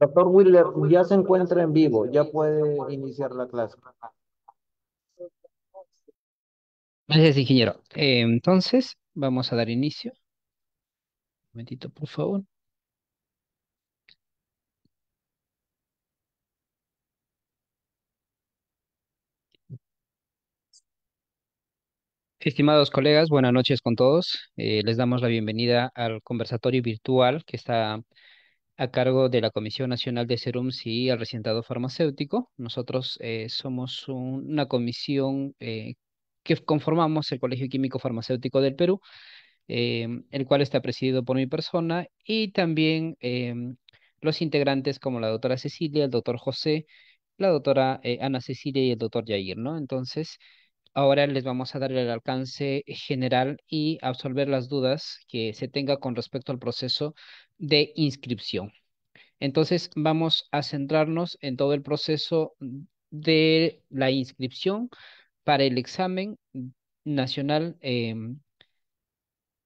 Doctor Wheeler, ya se encuentra en vivo, ya puede iniciar la clase. Gracias, ingeniero. Eh, entonces, vamos a dar inicio. Un momentito, por favor. Estimados colegas, buenas noches con todos. Eh, les damos la bienvenida al conversatorio virtual que está a cargo de la Comisión Nacional de Serums y al recientado Farmacéutico. Nosotros eh, somos una comisión eh, que conformamos el Colegio Químico Farmacéutico del Perú, eh, el cual está presidido por mi persona y también los integrantes como la doctora Cecilia, el doctor José, la doctora Ana Cecilia y el doctor Yair, ¿no? Entonces, ahora les vamos a dar el alcance general y absolver las dudas que se tenga con respecto al proceso de inscripción. Entonces vamos a centrarnos en todo el proceso de la inscripción para el examen nacional em,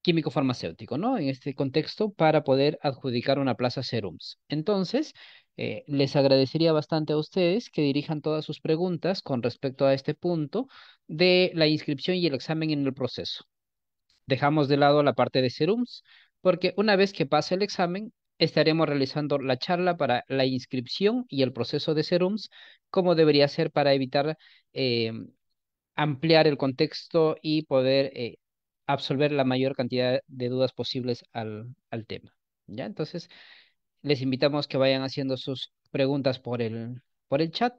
químico farmacéutico, ¿no? En este contexto, para poder adjudicar una plaza serums. Entonces, eh, les agradecería bastante a ustedes que dirijan todas sus preguntas con respecto a este punto de la inscripción y el examen en el proceso. Dejamos de lado la parte de serums, porque una vez que pase el examen, estaremos realizando la charla para la inscripción y el proceso de serums, como debería ser para evitar eh, ampliar el contexto y poder absorber eh, absolver la mayor cantidad de dudas posibles al, tema. ¿ya? Entonces, les invitamos que vayan haciendo sus preguntas por el, por el chat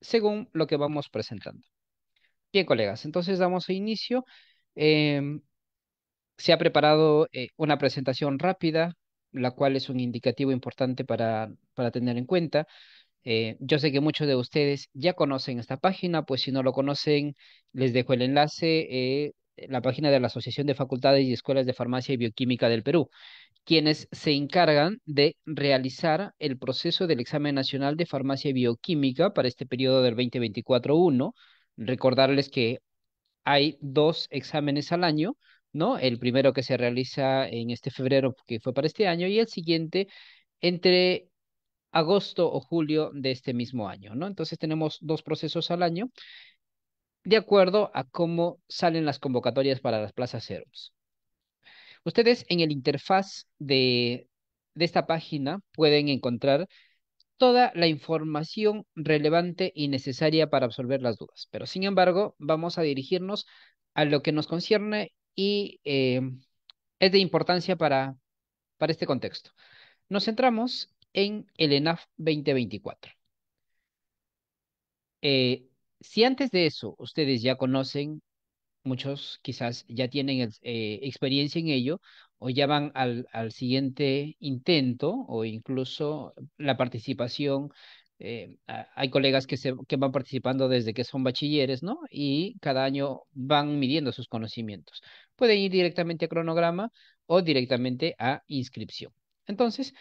según lo que vamos presentando. Bien, colegas, entonces damos inicio. Em, se ha preparado eh, una presentación rápida, la cual es un indicativo importante para, para tener en cuenta. Eh, yo sé que muchos de ustedes ya conocen esta página, pues si no lo conocen, les dejo el enlace, eh, la página de la Asociación de Facultades y Escuelas de Farmacia y Bioquímica del Perú, quienes se encargan de realizar el proceso del examen nacional de farmacia y bioquímica para este periodo del 2024-1. Recordarles que hay dos exámenes al año, el primero que se realiza en este febrero, que fue para este año, y el siguiente entre agosto o julio de este mismo año, Entonces tenemos dos procesos al año de acuerdo a cómo salen las convocatorias para las plazas ceros. Ustedes en el interfaz de, de esta página pueden encontrar toda la información relevante y necesaria para absolver las dudas, pero sin embargo vamos a dirigirnos a lo que nos concierne y eh, es de importancia para, para este contexto. Nos centramos en el ENAF 2024. Eh, si antes de eso ustedes ya conocen, muchos quizás ya tienen eh, experiencia en ello o ya van al, al siguiente intento o incluso la participación eh, hay colegas que, se, van participando desde que son bachilleres, ¿no? Y cada año van midiendo sus conocimientos. Pueden ir directamente a cronograma o directamente a inscripción. Entonces,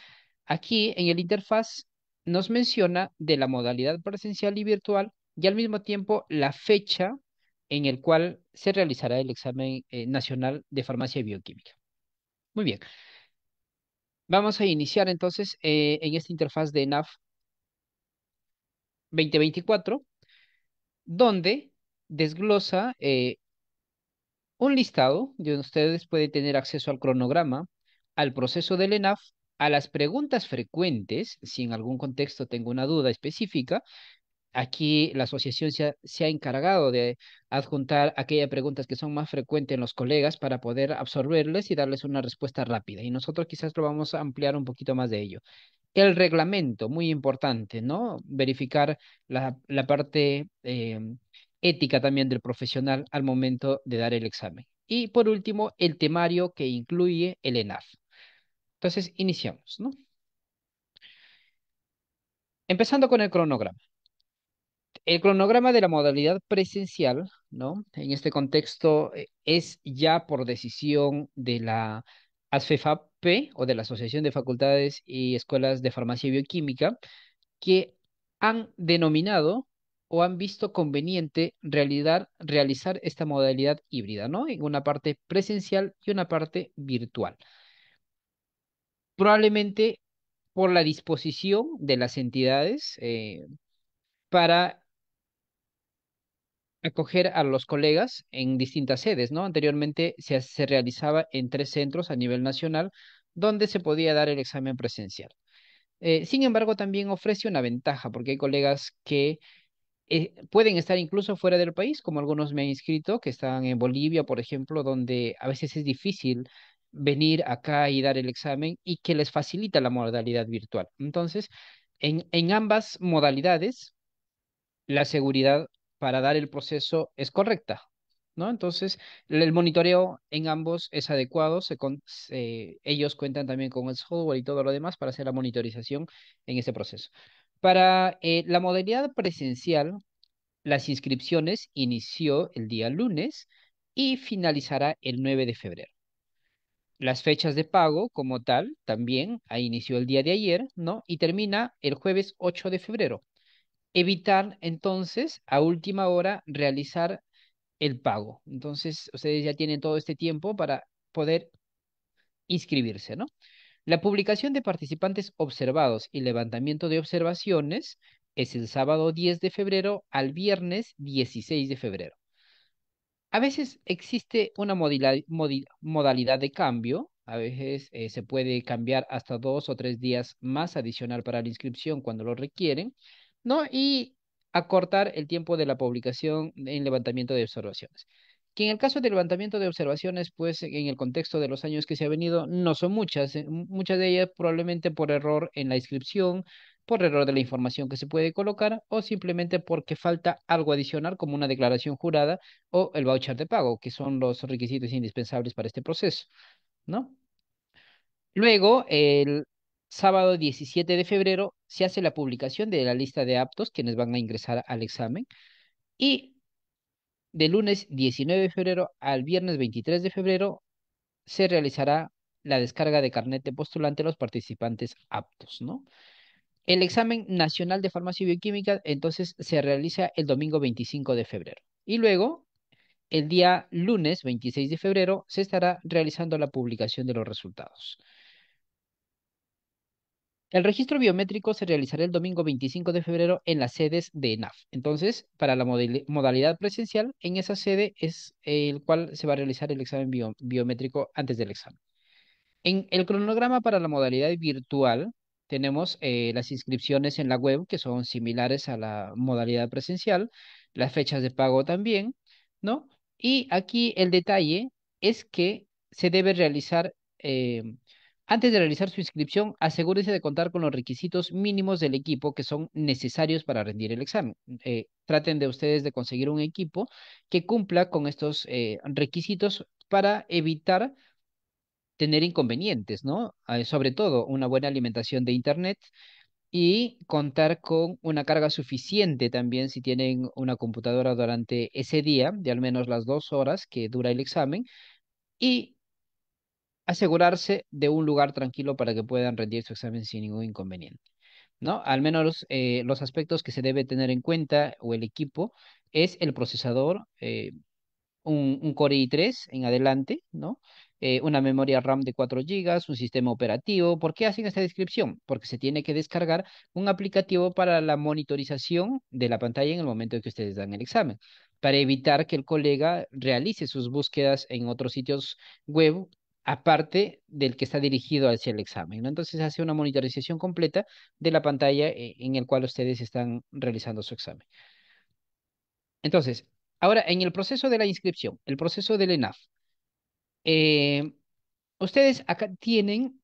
aquí en el interfaz nos menciona de la modalidad presencial y virtual y al mismo tiempo la fecha en el cual se realizará el examen eh, nacional de farmacia y bioquímica. Muy bien. Vamos a iniciar entonces eh, en esta interfaz de NAF. 2024, donde desglosa eh, un listado donde ustedes pueden tener acceso al cronograma, al proceso del ENAF, a las preguntas frecuentes, si en algún contexto tengo una duda específica, aquí la asociación se ha, encargado de adjuntar aquellas preguntas que son más frecuentes en los colegas para poder absorberles y darles una respuesta rápida. Y nosotros quizás lo vamos a ampliar un poquito más de ello el reglamento, muy importante, ¿no? Verificar la, parte em, ética también del profesional al momento de dar el examen. Y por último, el temario que incluye el ENAF. Entonces, iniciamos, ¿no? Empezando con el cronograma. El cronograma de la modalidad presencial, ¿no? En este contexto eh, es ya por decisión de la ASFEFAP o de la Asociación de Facultades y Escuelas de Farmacia y Bioquímica que han denominado o han visto conveniente realizar, realizar esta modalidad híbrida, ¿no? En una parte presencial y una parte virtual. Probablemente por la disposición de las entidades eh, para acoger a los colegas en distintas sedes, ¿no? Anteriormente se realizaba en tres centros a nivel nacional, donde se podía dar el examen presencial. Eh, sin embargo, también ofrece una ventaja porque hay colegas que eh, pueden estar incluso fuera del país, como algunos me han inscrito, que están en Bolivia, por ejemplo, donde a veces es difícil venir acá y dar el examen y que les facilita la modalidad virtual. Entonces, en ambas modalidades, la seguridad para dar el proceso es correcta, ¿no? Entonces, el monitoreo en ambos es adecuado, ellos cuentan también con el software y todo lo demás para hacer la monitorización en ese proceso. Para eh, la modalidad presencial, las inscripciones inició el día lunes y finalizará el 9 de febrero. Las fechas de pago como tal también inició el día de ayer, ¿no? Y termina el jueves 8 de febrero. Evitar entonces a última hora realizar el pago. Entonces, ustedes ya tienen todo este tiempo para poder inscribirse, ¿no? La publicación de participantes observados y levantamiento de observaciones es el sábado 10 de febrero al viernes 16 de febrero. A veces existe una modalidad de cambio, a veces eh, se puede cambiar hasta dos o tres días más adicional para la inscripción cuando lo requieren, ¿no? Y acortar el tiempo de la publicación en levantamiento de observaciones. Que en el caso de levantamiento de observaciones, pues en el contexto de los años que se ha venido, no son muchas, eh, muchas de ellas probablemente por error en la inscripción, por error de la información que se puede colocar o simplemente porque falta algo adicional como una declaración jurada o el voucher de pago, que son los requisitos indispensables para este proceso, ¿no? Luego, el, sábado 17 de febrero se hace la publicación de la lista de aptos quienes van a ingresar al examen y de lunes 19 de febrero al viernes 23 de febrero se realizará la descarga de carnet postulante a los participantes aptos, ¿no? El examen nacional de farmacia y bioquímica entonces se realiza el domingo 25 de febrero y luego el día lunes 26 de febrero se estará realizando la publicación de los resultados. El registro biométrico se realizará el domingo 25 de febrero en las sedes de ENAF. Entonces, para la modalidad presencial, en esa sede es el cual se va a realizar el examen biométrico antes del examen. En el cronograma para la modalidad virtual, tenemos eh, las inscripciones en la web, que son similares a la modalidad presencial, las fechas de pago también, ¿no? Y aquí el detalle es que se debe realizar eh, antes de realizar su inscripción, asegúrese de contar con los requisitos mínimos del equipo que son necesarios para rendir el examen. Eh, traten de ustedes de conseguir un equipo que cumpla con estos eh, requisitos para evitar tener inconvenientes, ¿no? Eh, sobre todo una buena alimentación de Internet y contar con una carga suficiente también si tienen una computadora durante ese día, de al menos las dos horas que dura el examen, y asegurarse de un lugar tranquilo para que puedan rendir su examen sin ningún inconveniente. ¿no? Al menos eh, los aspectos que se debe tener en cuenta o el equipo es el procesador, eh, un, Core i3 en adelante, ¿no? Eh, una memoria RAM de 4 GB, un sistema operativo. ¿Por qué hacen esta descripción? Porque se tiene que descargar un aplicativo para la monitorización de la pantalla en el momento en que ustedes dan el examen para evitar que el colega realice sus búsquedas en otros sitios web aparte del que está dirigido hacia el examen. Entonces hace una monitorización completa de la pantalla eh, en el cual ustedes están realizando su examen. Entonces, ahora en el proceso de la inscripción, el proceso del ENAF, eh, ustedes acá tienen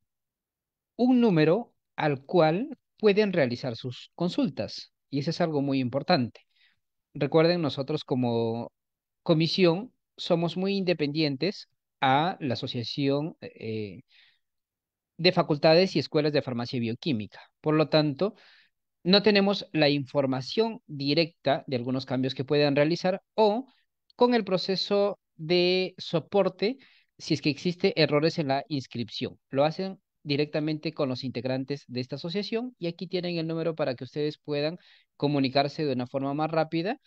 un número al cual pueden realizar sus consultas y eso es algo muy importante. Recuerden, nosotros como comisión somos muy independientes a la Asociación eh, eh, de Facultades y Escuelas de Farmacia y Bioquímica. Por lo tanto, no tenemos la información directa de algunos cambios que puedan realizar o con el proceso de soporte si es que existe errores en la inscripción. Lo hacen directamente con los integrantes de esta asociación y aquí tienen el número para que ustedes puedan comunicarse de una forma más rápida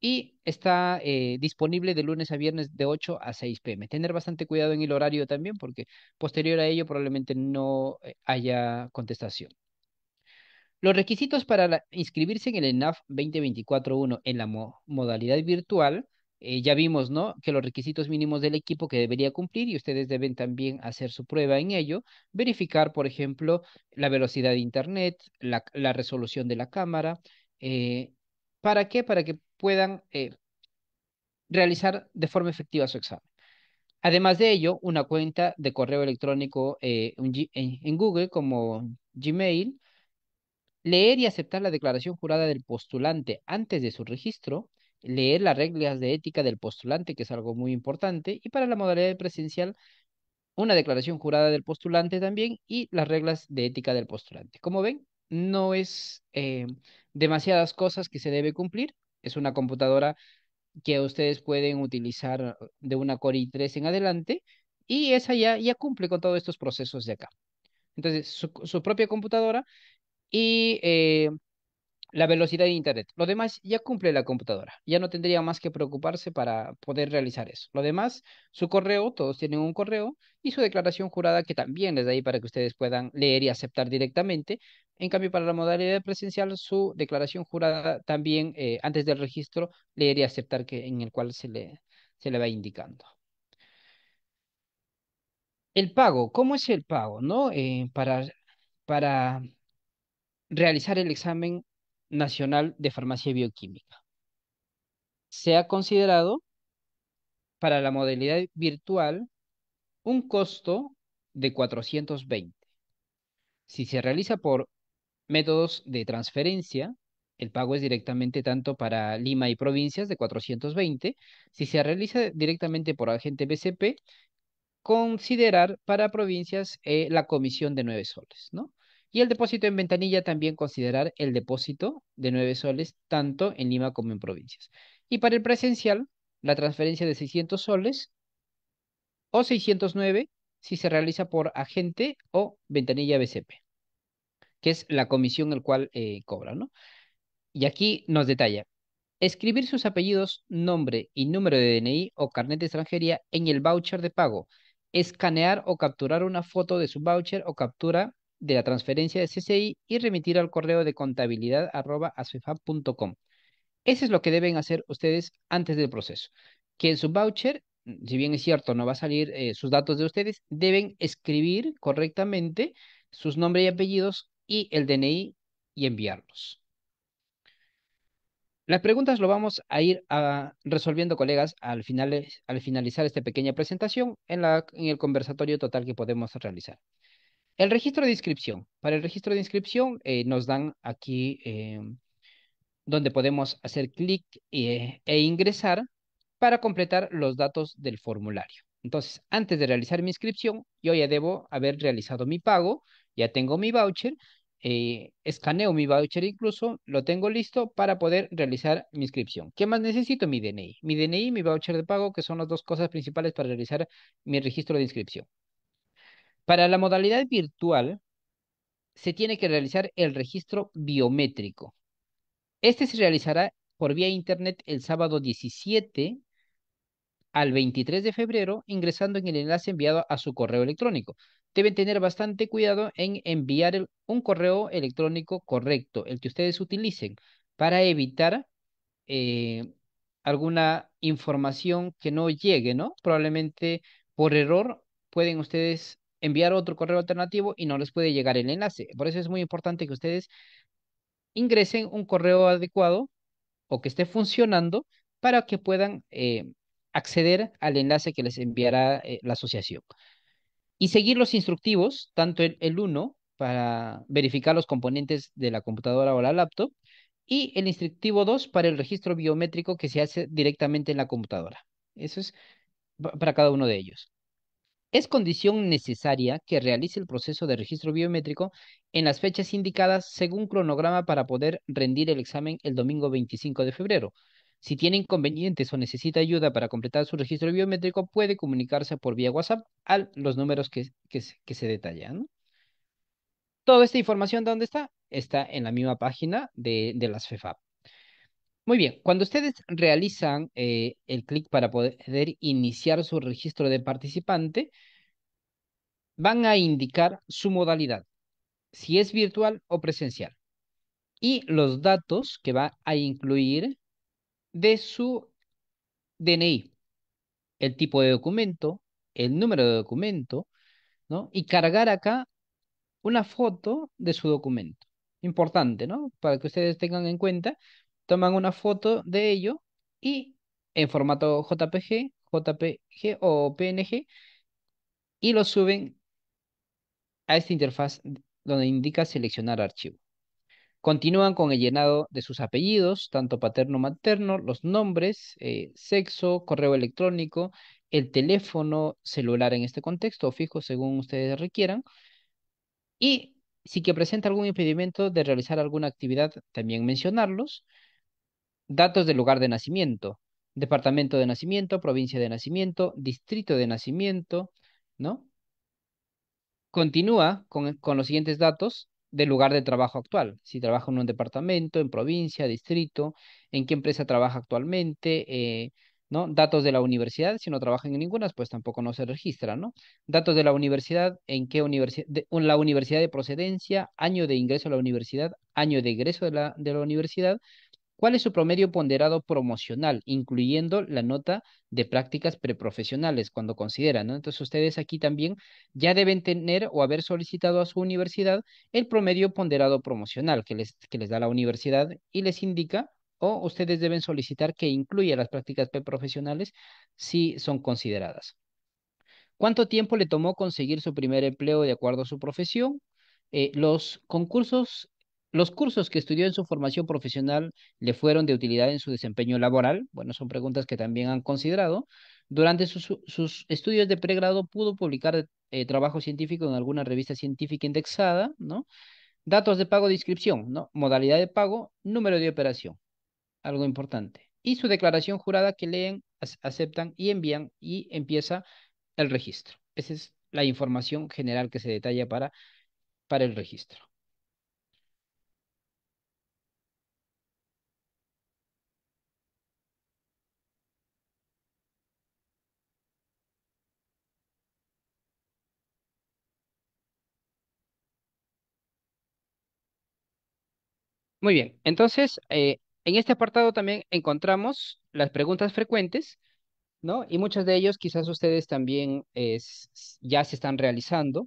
y está eh, disponible de lunes a viernes de 8 a 6 pm. Tener bastante cuidado en el horario también porque posterior a ello probablemente no eh, haya contestación. Los requisitos para inscribirse en el ENAF 2024-1 en la modalidad virtual, eh, ya vimos, ¿no? Que los requisitos mínimos del equipo que debería cumplir y ustedes deben también hacer su prueba en ello, verificar, por ejemplo, la velocidad de Internet, la, resolución de la cámara. ¿Para qué? Para que puedan eh, realizar de forma efectiva su examen. Además de ello, una cuenta de correo electrónico eh, en Google como Gmail, leer y aceptar la declaración jurada del postulante antes de su registro, leer las reglas de ética del postulante, que es algo muy importante, y para la modalidad presencial, una declaración jurada del postulante también y las reglas de ética del postulante. Como ven, no es eh, demasiadas cosas que se debe cumplir, es una computadora que ustedes pueden utilizar de una Core i3 en adelante y esa ya, ya cumple con todos estos procesos de acá. Entonces, su, propia computadora y eh, la velocidad de Internet. Lo demás ya cumple la computadora. Ya no tendría más que preocuparse para poder realizar eso. Lo demás, su correo, todos tienen un correo, y su declaración jurada, que también es de ahí para que ustedes puedan leer y aceptar directamente. En cambio, para la modalidad presencial, su declaración jurada también, eh, antes del registro, leer y aceptar que, en el cual se le, se le va indicando. El pago, ¿cómo es el pago? ¿No? Eh, para, para realizar el examen Nacional de Farmacia Bioquímica. Se ha considerado para la modalidad virtual un costo de 420. Si se realiza por métodos de transferencia, el pago es directamente tanto para Lima y provincias de 420. Si se realiza directamente por agente BCP, considerar para provincias eh, la comisión de 9 soles, ¿no? Y el depósito en ventanilla también considerar el depósito de 9 soles tanto en Lima como en provincias. Y para el presencial, la transferencia de 600 soles o 609 si se realiza por agente o ventanilla BCP, que es la comisión el cual eh, cobra, ¿no? Y aquí nos detalla, escribir sus apellidos, nombre y número de DNI o carnet de extranjería en el voucher de pago, escanear o capturar una foto de su voucher o captura de la transferencia de CCI y remitir al correo de contabilidad arroba Eso es lo que deben hacer ustedes antes del proceso. Que en su voucher, si bien es cierto, no va a salir eh, sus datos de ustedes, deben escribir correctamente sus nombres y apellidos y el DNI y enviarlos. Las preguntas lo vamos a ir ah, resolviendo, colegas, al, final, al finalizar esta pequeña presentación en el conversatorio total que podemos realizar. El registro de inscripción. Para el registro de inscripción eh, nos dan aquí eh, donde podemos hacer clic eh, e, ingresar para completar los datos del formulario. Entonces, antes de realizar mi inscripción, yo ya debo haber realizado mi pago, ya tengo mi voucher, escaneo mi voucher incluso, lo tengo listo para poder realizar mi inscripción. ¿Qué más necesito? Mi DNI. Mi DNI y mi voucher de pago, que son las dos cosas principales para realizar mi registro de inscripción. Para la modalidad virtual, se tiene que realizar el registro biométrico. Este se realizará por vía internet el sábado 17 al 23 de febrero ingresando en el enlace enviado a su correo electrónico. Deben tener bastante cuidado en enviar un correo electrónico correcto, el que ustedes utilicen, para evitar eh, alguna información que no llegue, ¿no? Probablemente por error pueden ustedes enviar otro correo alternativo y no les puede llegar el enlace. Por eso es muy importante que ustedes ingresen un correo adecuado o que esté funcionando para que puedan eh, acceder al enlace que les enviará eh, la asociación. Y seguir los instructivos, tanto el 1 para verificar los componentes de la computadora o la laptop y el instructivo 2 para el registro biométrico que se hace directamente en la computadora. Eso es para cada uno de ellos. Es condición necesaria que realice el proceso de registro biométrico en las fechas indicadas según cronograma para poder rendir el examen el domingo 25 de febrero. Si tiene inconvenientes o necesita ayuda para completar su registro biométrico, puede comunicarse por vía WhatsApp a los números que, que, se detallan. Toda esta información, ¿dónde está? Está en la misma página de, de las FEFAP. Muy bien, cuando ustedes realizan eh, el clic para poder iniciar su registro de participante, van a indicar su modalidad, si es virtual o presencial, y los datos que va a incluir de su DNI, el tipo de documento, el número de documento, ¿no? Y cargar acá una foto de su documento. Importante, ¿no? Para que ustedes tengan en cuenta toman una foto de ello y en formato JPG, JPG o PNG y lo suben a esta interfaz donde indica seleccionar archivo. Continúan con el llenado de sus apellidos, tanto paterno, materno, los nombres, eh, sexo, correo electrónico, el teléfono celular en este contexto, o fijo según ustedes requieran. Y si que presenta algún impedimento de realizar alguna actividad, también mencionarlos. Datos del lugar de nacimiento. Departamento de nacimiento, provincia de nacimiento, distrito de nacimiento, ¿no? Continúa con, los siguientes datos del lugar de trabajo actual. Si trabaja en un departamento, en provincia, distrito, en qué empresa trabaja actualmente, eh, ¿no? Datos de la universidad, si no trabaja en ninguna, pues tampoco no se registra, ¿no? Datos de la universidad, en qué universidad, la universidad de procedencia, año de ingreso a la universidad, año de egreso de la, de la universidad, ¿Cuál es su promedio ponderado promocional, incluyendo la nota de prácticas preprofesionales cuando consideran? Entonces ustedes aquí también ya deben tener o haber solicitado a su universidad el promedio ponderado promocional que les, les da la universidad y les indica o ustedes deben solicitar que incluya las prácticas preprofesionales si son consideradas. ¿Cuánto tiempo le tomó conseguir su primer empleo de acuerdo a su profesión? Eh, los concursos ¿Los cursos que estudió en su formación profesional le fueron de utilidad en su desempeño laboral? Bueno, son preguntas que también han considerado. Durante sus, estudios de pregrado pudo publicar eh, trabajo científico en alguna revista científica indexada, ¿no? Datos de pago de inscripción, ¿no? Modalidad de pago, número de operación, algo importante. Y su declaración jurada que leen, aceptan y envían y empieza el registro. Esa es la información general que se detalla para, para el registro. Muy bien, entonces eh, en este apartado también encontramos las preguntas frecuentes, ¿no? Y muchas de ellos quizás ustedes también ya se están realizando.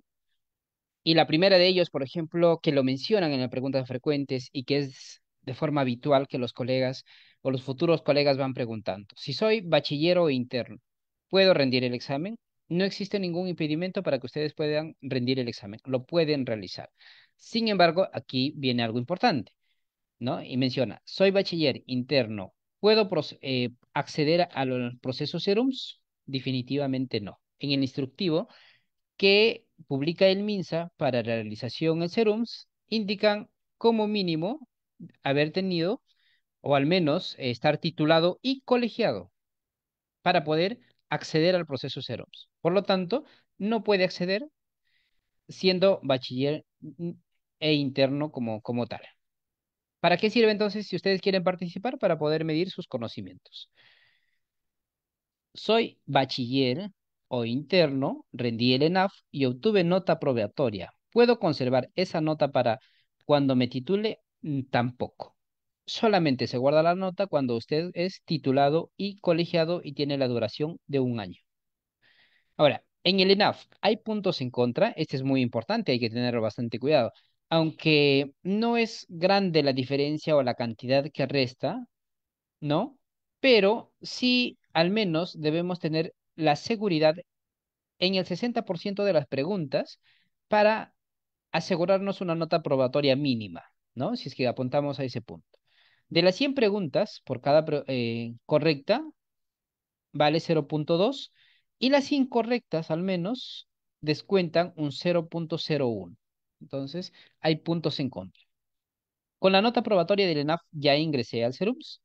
Y la primera de ellos, por ejemplo, que lo mencionan en las preguntas frecuentes y que es de forma habitual que los colegas o los futuros colegas van preguntando. Si soy bachiller o interno, ¿puedo rendir el examen? No existe ningún impedimento para que ustedes puedan rendir el examen. Lo pueden realizar. Sin embargo, aquí viene algo importante. ¿no? Y menciona, soy bachiller interno, ¿puedo eh, acceder al proceso serums? Definitivamente no. En el instructivo que publica el MINSA para la realización en serums, indican como mínimo haber tenido o al menos estar titulado y colegiado para poder acceder al proceso serums. Por lo tanto, no puede acceder siendo bachiller mm, e interno como, como tal. ¿Para qué sirve entonces si ustedes quieren participar? Para poder medir sus conocimientos. Soy bachiller o interno, rendí el ENAF y obtuve nota probatoria. ¿Puedo conservar esa nota para cuando me titule? Mm, tampoco. Solamente se guarda la nota cuando usted es titulado y colegiado y tiene la duración de un año. Ahora, en el ENAF hay puntos en contra. Este es muy importante, hay que tener bastante cuidado aunque no es grande la diferencia o la cantidad que resta, ¿no? Pero sí, al menos debemos tener la seguridad en el 60% de las preguntas para asegurarnos una nota probatoria mínima, ¿no? Si es que apuntamos a ese punto. De las 100 preguntas, por cada eh, correcta, vale 0.2 y las incorrectas al menos descuentan un 0.01. Entonces, hay puntos en contra. Con la nota probatoria del ENAF ya ingresé al CERUMS.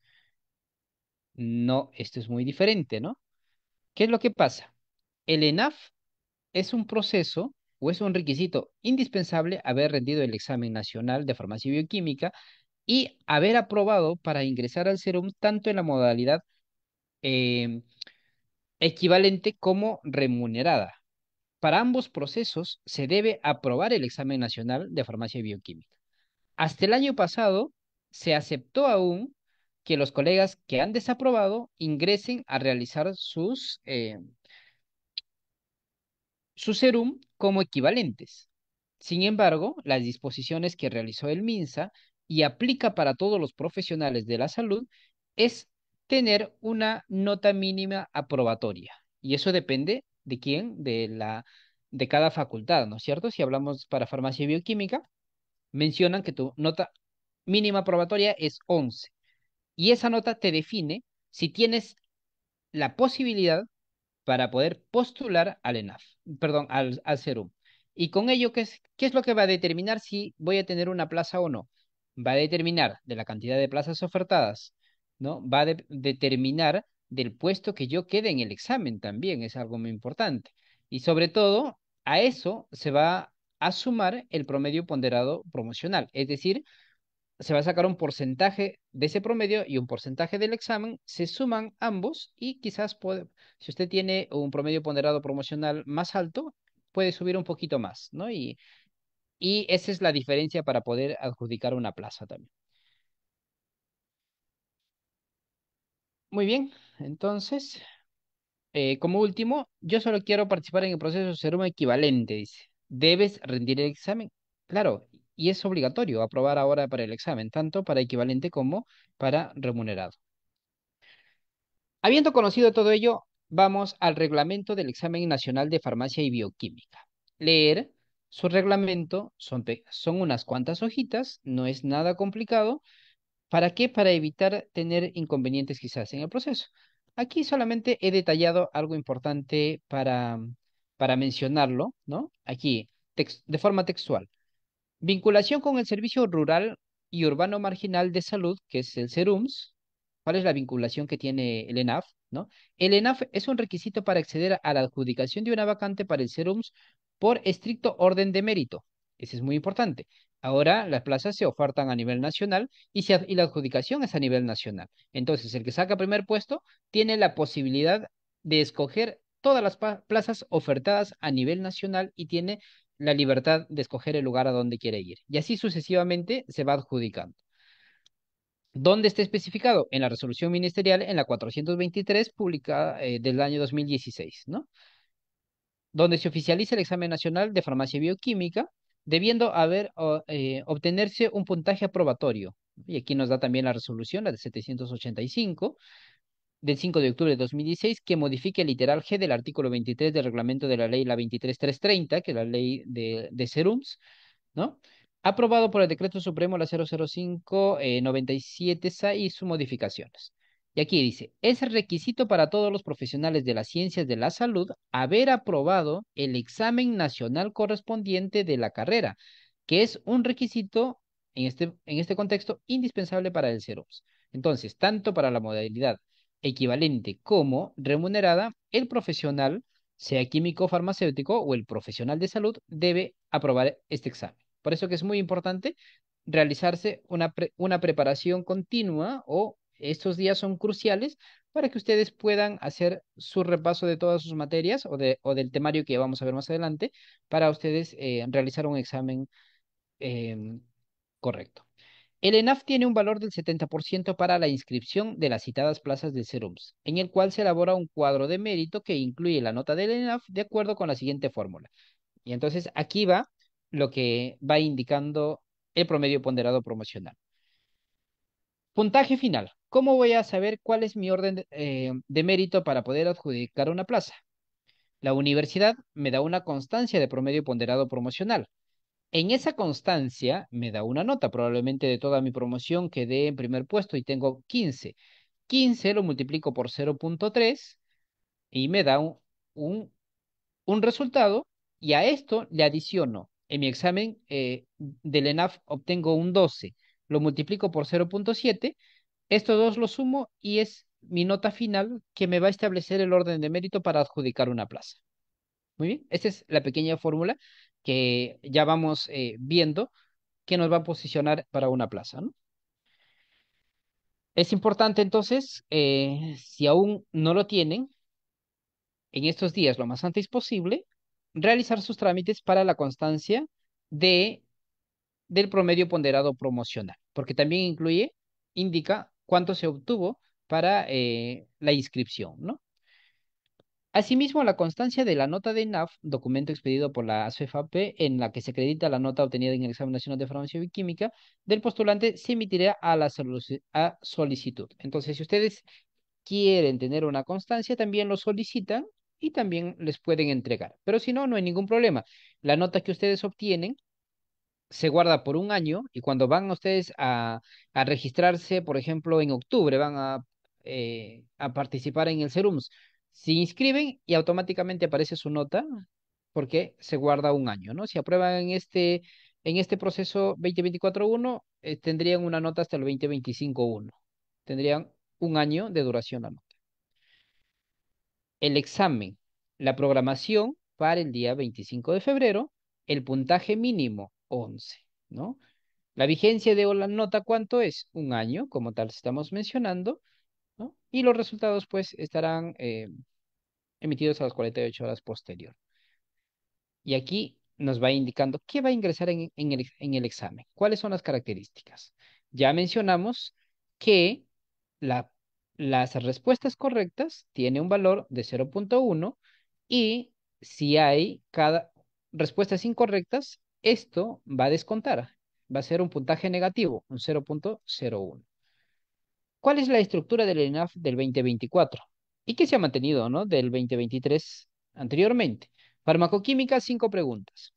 No, esto es muy diferente, ¿no? ¿Qué es lo que pasa? El ENAF es un proceso o es un requisito indispensable haber rendido el examen nacional de farmacia bioquímica y haber aprobado para ingresar al serum tanto en la modalidad eh, equivalente como remunerada. Para ambos procesos se debe aprobar el examen nacional de farmacia y bioquímica. Hasta el año pasado se aceptó aún que los colegas que han desaprobado ingresen a realizar sus eh, su serum como equivalentes. Sin embargo, las disposiciones que realizó el MINSA y aplica para todos los profesionales de la salud es tener una nota mínima aprobatoria. Y eso depende ¿De quién? De la de cada facultad, ¿no es cierto? Si hablamos para farmacia y bioquímica, mencionan que tu nota mínima probatoria es 11. Y esa nota te define si tienes la posibilidad para poder postular al ENAF, perdón, al, al CERUM. Y con ello, ¿qué es, lo que va a determinar si voy a tener una plaza o no? Va a determinar de la cantidad de plazas ofertadas, ¿no? Va a determinar del puesto que yo quede en el examen también, es algo muy importante. Y sobre todo, a eso se va a sumar el promedio ponderado promocional, es decir, se va a sacar un porcentaje de ese promedio y un porcentaje del examen, se suman ambos y quizás puede, si usted tiene un promedio ponderado promocional más alto, puede subir un poquito más, ¿no? Y, y esa es la diferencia para poder adjudicar una plaza también. Muy bien, entonces, eh, como último, yo solo quiero participar en el proceso de serum equivalente, dice. Debes rendir el examen. Claro, y es obligatorio aprobar ahora para el examen, tanto para equivalente como para remunerado. Habiendo conocido todo ello, vamos al reglamento del examen nacional de farmacia y bioquímica. Leer su reglamento son, son unas cuantas hojitas, no es nada complicado, ¿Para qué? Para evitar tener inconvenientes quizás en el proceso. Aquí solamente he detallado algo importante para, para mencionarlo, ¿no? Aquí, de forma textual. Vinculación con el Servicio Rural y Urbano Marginal de Salud, que es el SERUMS. ¿Cuál es la vinculación que tiene el ENAF? ¿no? El ENAF es un requisito para acceder a la adjudicación de una vacante para el SERUMS por estricto orden de mérito. Eso es muy importante. Ahora las plazas se ofertan a nivel nacional y, la adjudicación es a nivel nacional. Entonces, el que saca primer puesto tiene la posibilidad de escoger todas las plazas ofertadas a nivel nacional y tiene la libertad de escoger el lugar a donde quiere ir. Y así sucesivamente se va adjudicando. ¿Dónde está especificado? En la resolución ministerial, en la 423, publicada eh, del año 2016, ¿no? Donde se oficializa el examen nacional de farmacia bioquímica debiendo haber eh, obtenerse un puntaje aprobatorio. Y aquí nos da también la resolución, la de 785, del 5 de octubre de 2016, que modifique el literal G del artículo 23 del reglamento de la ley la 23330, que es la ley de, de serums, ¿no? Aprobado por el decreto supremo la 005-97 eh, y sus modificaciones. Y aquí dice, es requisito para todos los profesionales de las ciencias de la salud haber aprobado el examen nacional correspondiente de la carrera, que es un requisito en este, en este contexto indispensable para el CEROPS. Entonces, tanto para la modalidad equivalente como remunerada, el profesional, sea químico farmacéutico o el profesional de salud, debe aprobar este examen. Por eso que es muy importante realizarse una, una preparación continua o estos días son cruciales para que ustedes puedan hacer su repaso de todas sus materias o, del temario que vamos a ver más adelante para ustedes eh, realizar un examen em, correcto. El ENAF tiene un valor del 70% para la inscripción de las citadas plazas de serums, en el cual se elabora un cuadro de mérito que incluye la nota del ENAF de acuerdo con la siguiente fórmula. Y entonces aquí va lo que va indicando el promedio ponderado promocional. Puntaje final. ¿cómo voy a saber cuál es mi orden eh, de, mérito para poder adjudicar una plaza? La universidad me da una constancia de promedio ponderado promocional. En esa constancia me da una nota, probablemente de toda mi promoción quedé en primer puesto y tengo 15. 15 lo multiplico por 0.3 y me da un, un, resultado y a esto le adiciono. En mi examen eh, del ENAF obtengo un 12, lo multiplico por 0.7 estos dos los sumo y es mi nota final que me va a establecer el orden de mérito para adjudicar una plaza. Muy bien, esta es la pequeña fórmula que ya vamos eh, viendo que nos va a posicionar para una plaza. ¿no? Es importante entonces, eh, si aún no lo tienen, en estos días lo más antes posible, realizar sus trámites para la constancia de, del promedio ponderado promocional, porque también incluye, indica cuánto se obtuvo para eh, la inscripción, ¿no? Asimismo, la constancia de la nota de NAF, documento expedido por la ASFAP, en la que se acredita la nota obtenida en el examen nacional de farmacia y química del postulante, se emitirá a la a solicitud. Entonces, si ustedes quieren tener una constancia, también lo solicitan y también les pueden entregar. Pero si no, no hay ningún problema. La nota que ustedes obtienen se guarda por un año y cuando van ustedes a, registrarse, por ejemplo, en octubre, van a, eh, a participar en el Serums, se inscriben y automáticamente aparece su nota porque se guarda un año, ¿no? Si aprueban en este, en este proceso 2024-1, eh, tendrían una nota hasta el 2025-1. Tendrían un año de duración la nota. El examen, la programación para el día 25 de febrero, el puntaje mínimo 11, ¿no? La vigencia de la nota, ¿cuánto es? Un año, como tal estamos mencionando, ¿no? Y los resultados, pues, estarán eh, emitidos a las 48 horas posterior. Y aquí nos va indicando qué va a ingresar en, el, examen, cuáles son las características. Ya mencionamos que la, las respuestas correctas tienen un valor de 0.1 y si hay cada respuestas incorrectas, esto va a descontar, va a ser un puntaje negativo, un 0.01. ¿Cuál es la estructura del ENAF del 2024? ¿Y qué se ha mantenido ¿no? del 2023 anteriormente? Farmacoquímica, cinco preguntas.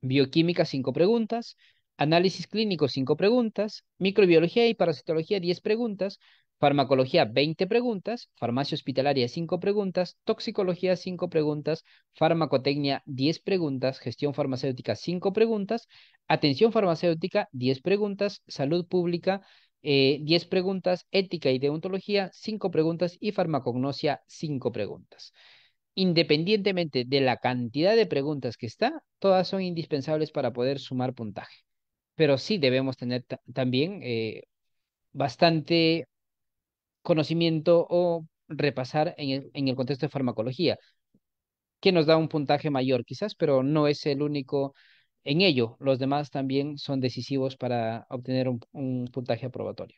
Bioquímica, cinco preguntas. Análisis clínico, cinco preguntas. Microbiología y parasitología, 10 preguntas. Farmacología, 20 preguntas. Farmacia hospitalaria, 5 preguntas. Toxicología, 5 preguntas. Farmacotecnia, 10 preguntas. Gestión farmacéutica, 5 preguntas. Atención farmacéutica, 10 preguntas. Salud pública, 10 eh, preguntas. Ética y deontología, 5 preguntas. Y farmacognosia, 5 preguntas. Independientemente de la cantidad de preguntas que está, todas son indispensables para poder sumar puntaje. Pero sí debemos tener también eh, bastante conocimiento o repasar en el, contexto de farmacología, que nos da un puntaje mayor quizás, pero no es el único en ello. Los demás también son decisivos para obtener un, un puntaje aprobatorio.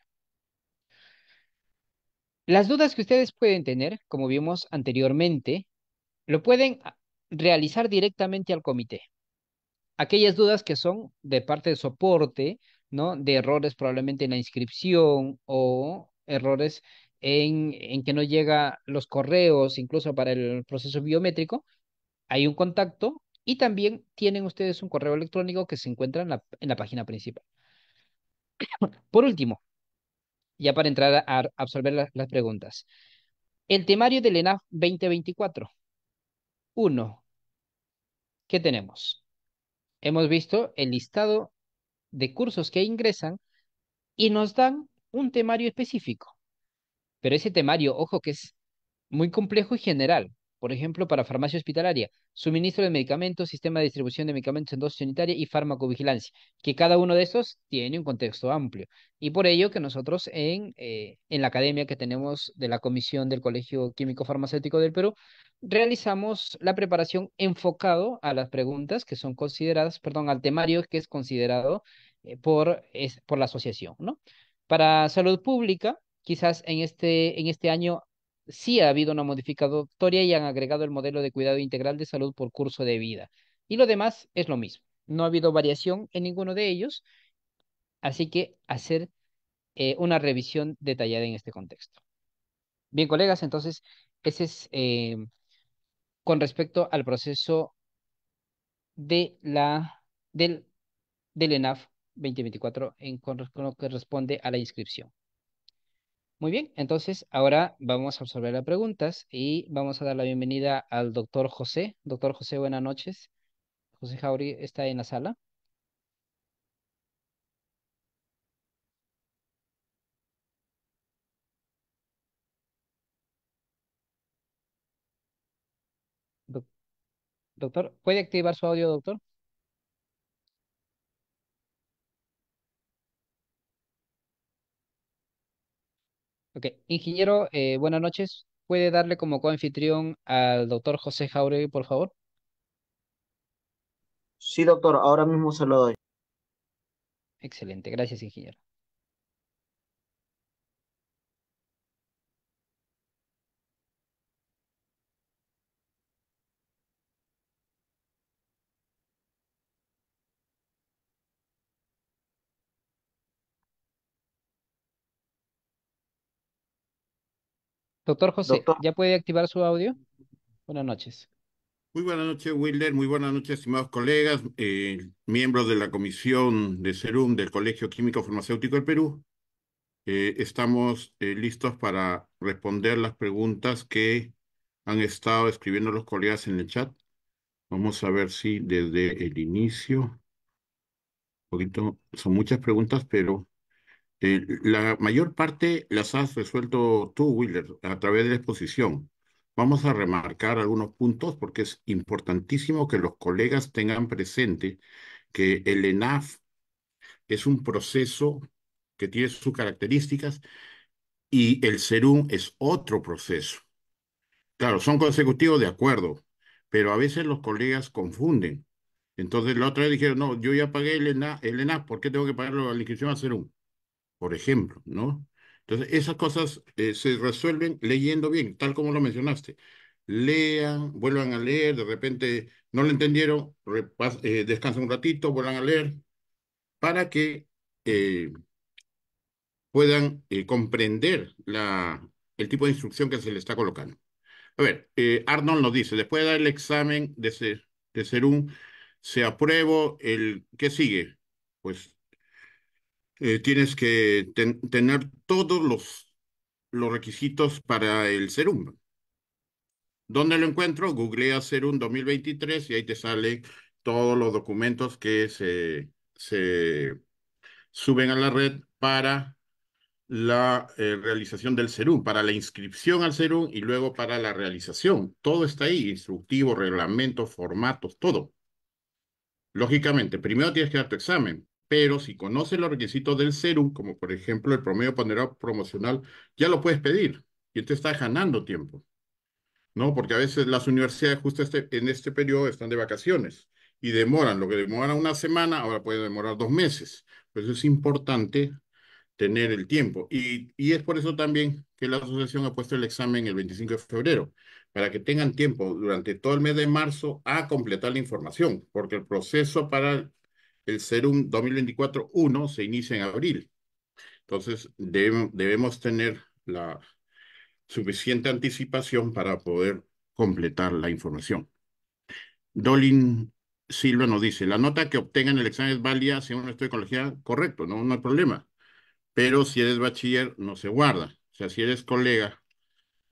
Las dudas que ustedes pueden tener, como vimos anteriormente, lo pueden realizar directamente al comité. Aquellas dudas que son de parte de soporte, ¿no? De errores probablemente en la inscripción o errores en, que no llega los correos, incluso para el proceso biométrico, hay un contacto y también tienen ustedes un correo electrónico que se encuentra en la, página principal. Por último, ya para entrar a, absorber las, las preguntas. El temario del ENAF 2024. Uno, ¿qué tenemos? Hemos visto el listado de cursos que ingresan y nos dan un temario específico. Pero ese temario, ojo, que es muy complejo y general. Por ejemplo, para farmacia hospitalaria, suministro de medicamentos, sistema de distribución de medicamentos en dosis unitaria y farmacovigilancia, que cada uno de estos tiene un contexto amplio. Y por ello que nosotros en, eh, en la academia que tenemos de la Comisión del Colegio Químico Farmacéutico del Perú, realizamos la preparación enfocado a las preguntas que son consideradas, perdón, al temario que es considerado eh, por, es, por la asociación, ¿no? Para salud pública, quizás en este, en este año sí ha habido una modificatoria y han agregado el modelo de cuidado integral de salud por curso de vida. Y lo demás es lo mismo. No ha habido variación en ninguno de ellos. Así que hacer eh, una revisión detallada en este contexto. Bien, colegas, entonces, ese es eh, con respecto al proceso de la, del, del ENAF 2024 en, con, lo que responde a la inscripción. Muy bien, entonces ahora vamos a absorber las preguntas y vamos a dar la bienvenida al doctor José. Doctor José, buenas noches. José Jauri está en la sala. doctor, ¿puede activar su audio, doctor? Ok, ingeniero, eh, buenas noches. ¿Puede darle como coanfitrión al doctor José Jauregui, por favor? Sí, doctor, ahora mismo se lo doy. Excelente, gracias, ingeniero. Doctor José, ¿ya puede activar su audio? Buenas noches. Muy buenas noches, Wilder. Muy buenas noches, estimados colegas, eh, miembros de la Comisión de Serum del Colegio Químico Farmacéutico del Perú. Eh, estamos eh, listos para responder las preguntas que han estado escribiendo los colegas en el chat. Vamos a ver si desde el inicio, un poquito, son muchas preguntas, pero eh, la mayor parte las has resuelto tú, Willer, a través de la exposición. Vamos a remarcar algunos puntos porque es importantísimo que los colegas tengan presente que el ENAF es un proceso que tiene sus características y el SERUM es otro proceso. Claro, son consecutivos de acuerdo, pero a veces los colegas confunden. Entonces la otra vez dijeron, no, yo ya pagué el ENAF, el ¿por qué tengo que pagar la inscripción a SERUM? por ejemplo, ¿no? Entonces, esas cosas eh, se resuelven leyendo bien, tal como lo mencionaste. Lean, vuelvan a leer, de repente no lo entendieron, eh, descansen un ratito, vuelvan a leer, para que eh, puedan comprender la, el tipo de instrucción que se le está colocando. A ver, Arnold nos dice, después de dar el examen de, ser, de un se apruebo el, ¿qué sigue? Pues eh, tienes que tener todos los, requisitos para el serum. ¿Dónde lo encuentro? Googlea Serum 2023 y ahí te salen todos los documentos que se, suben a la red para la eh, realización del serum, para la inscripción al serum y luego para la realización. Todo está ahí, instructivo, reglamentos, formatos, todo. Lógicamente, primero tienes que dar tu examen, pero si conoces los requisitos del serum, como por ejemplo el promedio ponderado promocional, ya lo puedes pedir y te está ganando tiempo. ¿No? Porque a veces las universidades justo este, en este periodo están de vacaciones y demoran. Lo que demoran una semana, ahora puede demorar dos meses. Por es importante tener el tiempo. Y, y es por eso también que la asociación ha puesto el examen el 25 de febrero, para que tengan tiempo durante todo el mes de marzo a completar la información, porque el proceso para el Serum 2024-1 se inicia en abril. Entonces, debemos tener la suficiente anticipación para poder completar la información. Dolin Silva nos dice, la nota que obtengan en el examen es válida si uno no estoy correcto, no, hay problema. Pero si eres bachiller, no se guarda. O sea, si eres colega,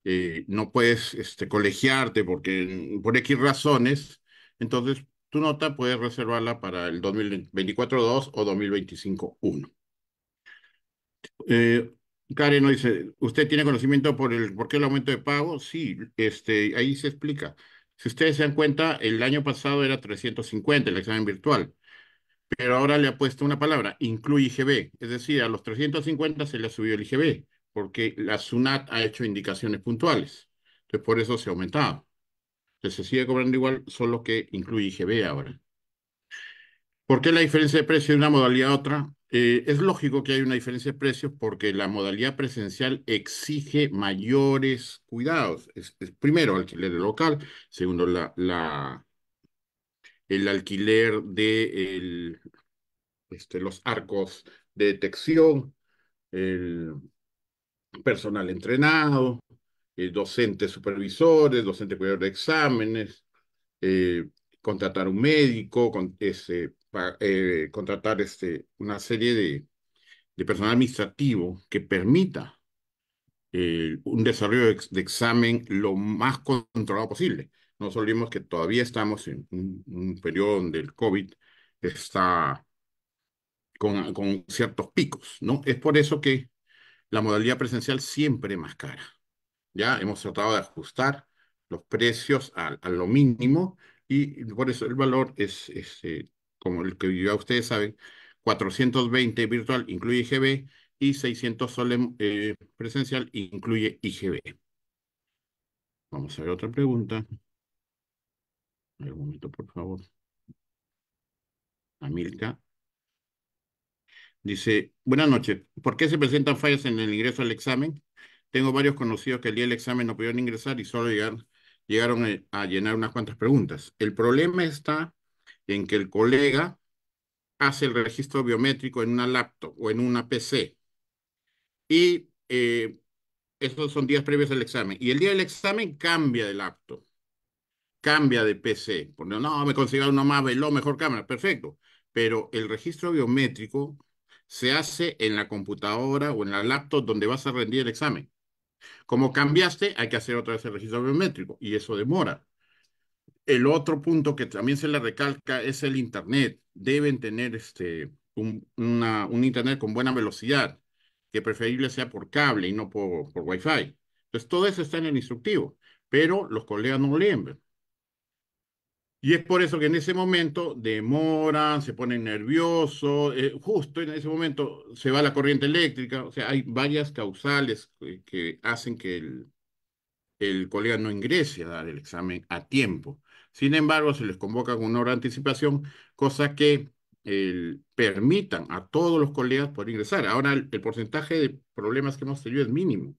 eh, no puedes este, colegiarte porque por X razones, entonces tu nota puedes reservarla para el 2024-2 o 2025-1. Eh, Karen nos dice, ¿usted tiene conocimiento por el por qué el aumento de pago? Sí, este, ahí se explica. Si ustedes se dan cuenta, el año pasado era 350 el examen virtual, pero ahora le ha puesto una palabra, incluye IGB, es decir, a los 350 se le ha subido el IGB, porque la SUNAT ha hecho indicaciones puntuales, entonces por eso se ha aumentado se sigue cobrando igual solo que incluye IGB ahora. ¿Por qué la diferencia de precio de una modalidad a otra? Eh, es lógico que hay una diferencia de precios porque la modalidad presencial exige mayores cuidados. Es, primero, alquiler local. Segundo, el alquiler de este, los arcos de detección, el personal entrenado, eh, docentes supervisores, docentes cuidadores de exámenes, eh, contratar un médico, ese, eh, contratar este, una serie de, de personal administrativo que permita un desarrollo de, examen lo más controlado posible. No nos olvidemos que todavía estamos en un, periodo donde el COVID está con, con, ciertos picos, ¿no? Es por eso que la modalidad presencial siempre es más cara ya hemos tratado de ajustar los precios a, lo mínimo y por eso el valor es, eh, como el que ya ustedes saben, 420 virtual incluye IGB y 600 soles eh, presencial incluye IGB. Vamos a ver otra pregunta. Un momento, por favor. Amilka. Dice, buenas noches. ¿Por qué se presentan fallas en el ingreso al examen? Tengo varios conocidos que el día del examen no pudieron ingresar y solo llegaron eh, a llenar unas cuantas preguntas. El problema está en que el colega hace el registro biométrico en una laptop o en una PC. Y eh, estos son días previos al examen. Y el día del examen cambia de laptop, cambia de PC. Porque, no, me consiga una más veloz, mejor cámara. Perfecto. Pero el registro biométrico se hace en la computadora o en la laptop donde vas a rendir el examen. Como cambiaste, hay que hacer otra vez el registro biométrico y eso demora. El otro punto que también se le recalca es el Internet. Deben tener este, un, Internet con buena velocidad, que preferible sea por cable y no por, Wi-Fi. Entonces, todo eso está en el instructivo, pero los colegas no leen. Y es por eso que en ese momento demoran, se ponen nerviosos, eh, justo en ese momento se va la corriente eléctrica, o sea, hay varias causales que, hacen que el, colega no ingrese a dar el examen a tiempo. Sin embargo, se les convoca con una hora de anticipación, cosa que permitan a todos los colegas poder ingresar. Ahora el, porcentaje de problemas que hemos tenido es mínimo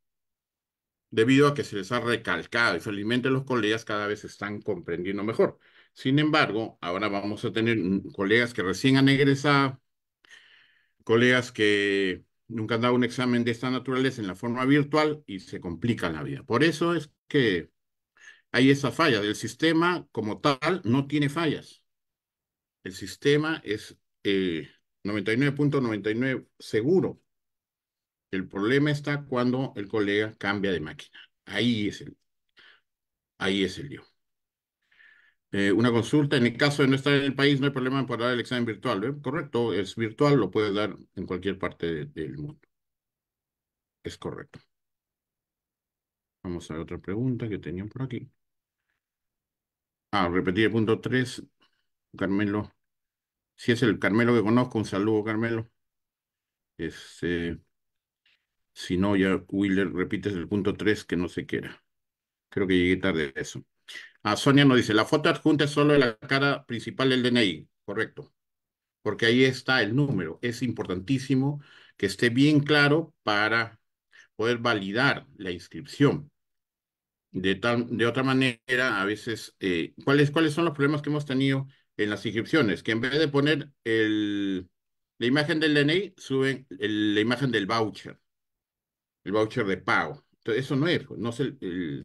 debido a que se les ha recalcado y felizmente los colegas cada vez están comprendiendo mejor. Sin embargo, ahora vamos a tener mm, colegas que recién han egresado, colegas que nunca han dado un examen de esta naturaleza en la forma virtual y se complica la vida. Por eso es que hay esa falla. del sistema como tal no tiene fallas. El sistema es 99.99 eh, seguro. El problema está cuando el colega cambia de máquina. Ahí es el, ahí es el lío. Eh, una consulta, en el caso de no estar en el país, no hay problema para dar el examen virtual, ¿eh? Correcto, es virtual, lo puedes dar en cualquier parte del mundo. Es correcto. Vamos a otra pregunta que tenían por aquí. Ah, repetir el punto 3, Carmelo. Si es el Carmelo que conozco, un saludo, Carmelo. Este, si no, ya Willer repites el punto 3 que no se quiera. Creo que llegué tarde a eso. Sonia nos dice, la foto adjunta es solo la cara principal del DNI, correcto, porque ahí está el número. Es importantísimo que esté bien claro para poder validar la inscripción. De, de otra manera, a veces, eh, ¿cuáles, ¿cuáles son los problemas que hemos tenido en las inscripciones? Que en vez de poner el, la imagen del DNI, suben la imagen del voucher, el voucher de pago. Entonces, eso no es, no es el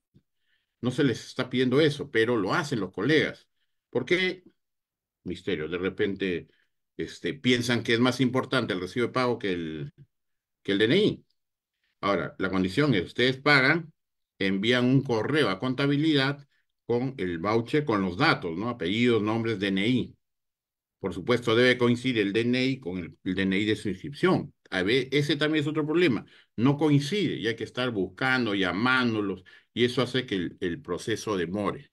no se les está pidiendo eso, pero lo hacen los colegas. ¿Por qué? Misterio. De repente este, piensan que es más importante el recibo de pago que el, que el DNI. Ahora, la condición es, ustedes pagan, envían un correo a contabilidad con el voucher, con los datos, ¿no? Apellidos, nombres, DNI. Por supuesto, debe coincidir el DNI con el, DNI de su inscripción. A ese también es otro problema. No coincide y hay que estar buscando, llamándolos y eso hace que el, proceso demore.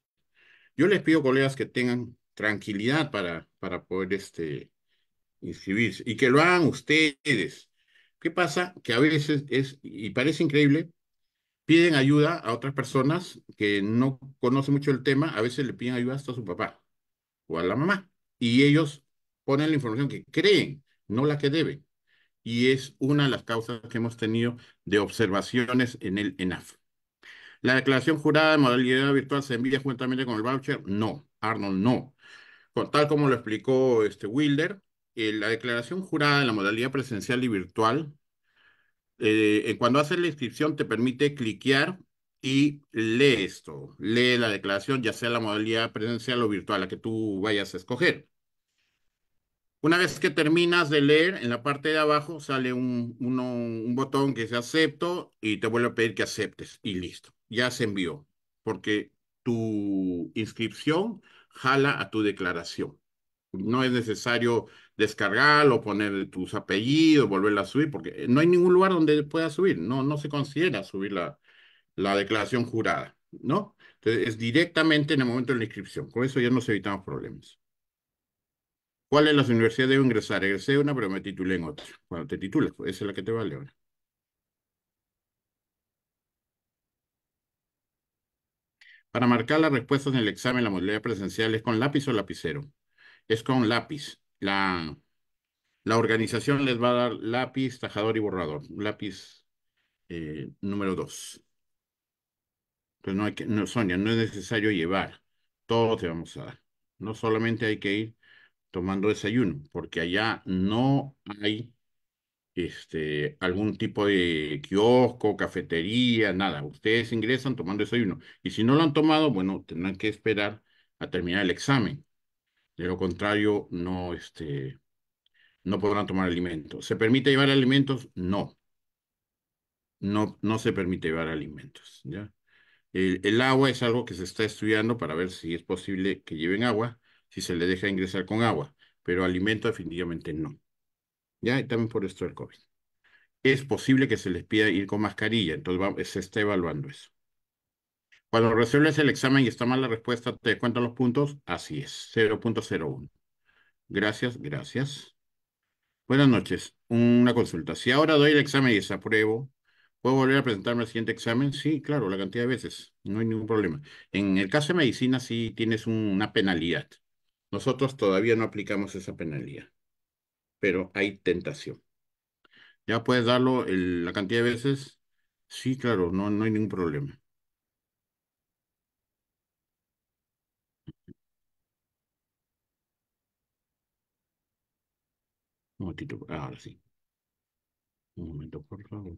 Yo les pido, colegas, que tengan tranquilidad para, para poder este, inscribirse y que lo hagan ustedes. ¿Qué pasa? Que a veces es, y parece increíble, piden ayuda a otras personas que no conocen mucho el tema, a veces le piden ayuda hasta a su papá o a la mamá, y ellos ponen la información que creen, no la que deben. Y es una de las causas que hemos tenido de observaciones en el ENAF. La declaración jurada de modalidad virtual se envía juntamente con el voucher. No, Arnold, no. Con, tal como lo explicó este, Wilder, eh, la declaración jurada en la modalidad presencial y virtual, eh, cuando haces la inscripción te permite cliquear y lee esto, lee la declaración, ya sea la modalidad presencial o virtual, la que tú vayas a escoger. Una vez que terminas de leer, en la parte de abajo sale un, un botón que dice acepto y te vuelve a pedir que aceptes y listo ya se envió, porque tu inscripción jala a tu declaración. No es necesario descargarlo, poner tus apellidos, volverla a subir, porque no hay ningún lugar donde pueda subir, no, no se considera subir la, la declaración jurada, ¿no? Entonces, es directamente en el momento de la inscripción, con eso ya nos evitamos problemas. ¿Cuáles las universidades debo ingresar? Egresé una, pero me titulé en otra. Cuando te titulas, pues, esa es la que te vale ahora. Para marcar las respuestas en el examen, la modalidad presencial es con lápiz o lapicero. Es con lápiz. La, la organización les va a dar lápiz, tajador y borrador. Lápiz eh, número dos. Pues no hay no, Sonia, no es necesario llevar. Todo te vamos a dar. No solamente hay que ir tomando desayuno, porque allá no hay este, algún tipo de kiosco, cafetería, nada. Ustedes ingresan tomando desayuno. Y si no lo han tomado, bueno, tendrán que esperar a terminar el examen. De lo contrario, no, este, no podrán tomar alimentos. ¿Se permite llevar alimentos? No. No, no se permite llevar alimentos. ¿ya? el agua es algo que se está estudiando para ver si es posible que lleven agua, si se le deja ingresar con agua, pero alimento definitivamente no. ¿ya? Y también por esto del COVID. Es posible que se les pida ir con mascarilla, entonces se está evaluando eso. Cuando resuelves el examen y está mal la respuesta, ¿te cuentan los puntos? Así es, 0.01. Gracias, gracias. Buenas noches. Una consulta. Si ahora doy el examen y desapruebo, ¿puedo volver a presentarme al siguiente examen? Sí, claro, la cantidad de veces. No hay ningún problema. En el caso de medicina sí tienes una penalidad. Nosotros todavía no aplicamos esa penalidad pero hay tentación. ¿Ya puedes darlo la cantidad de veces? Sí, claro, no, no hay ningún problema. Un momentito, ahora sí. Un momento, por favor.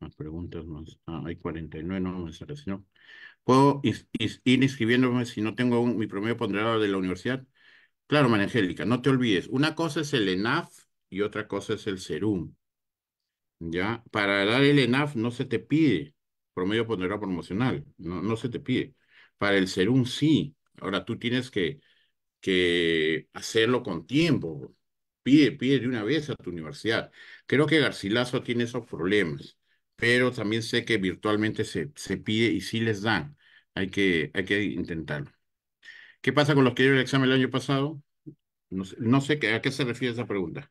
Más preguntas, más. Ah, hay 49, no me sale, ¿Puedo ir, inscribiéndome si no tengo mi promedio ponderado de la universidad? Claro, María Angélica, no te olvides, una cosa es el ENAF y otra cosa es el Serum. ¿Ya? Para dar el ENAF no se te pide promedio ponderado promocional, no, no se te pide. Para el Serum sí. Ahora tú tienes que, que hacerlo con tiempo. Pide, pide de una vez a tu universidad. Creo que Garcilaso tiene esos problemas, pero también sé que virtualmente se, se pide y sí les dan. Hay que, hay que intentarlo. ¿Qué pasa con los que dieron el examen el año pasado? No sé, a qué se refiere esa pregunta.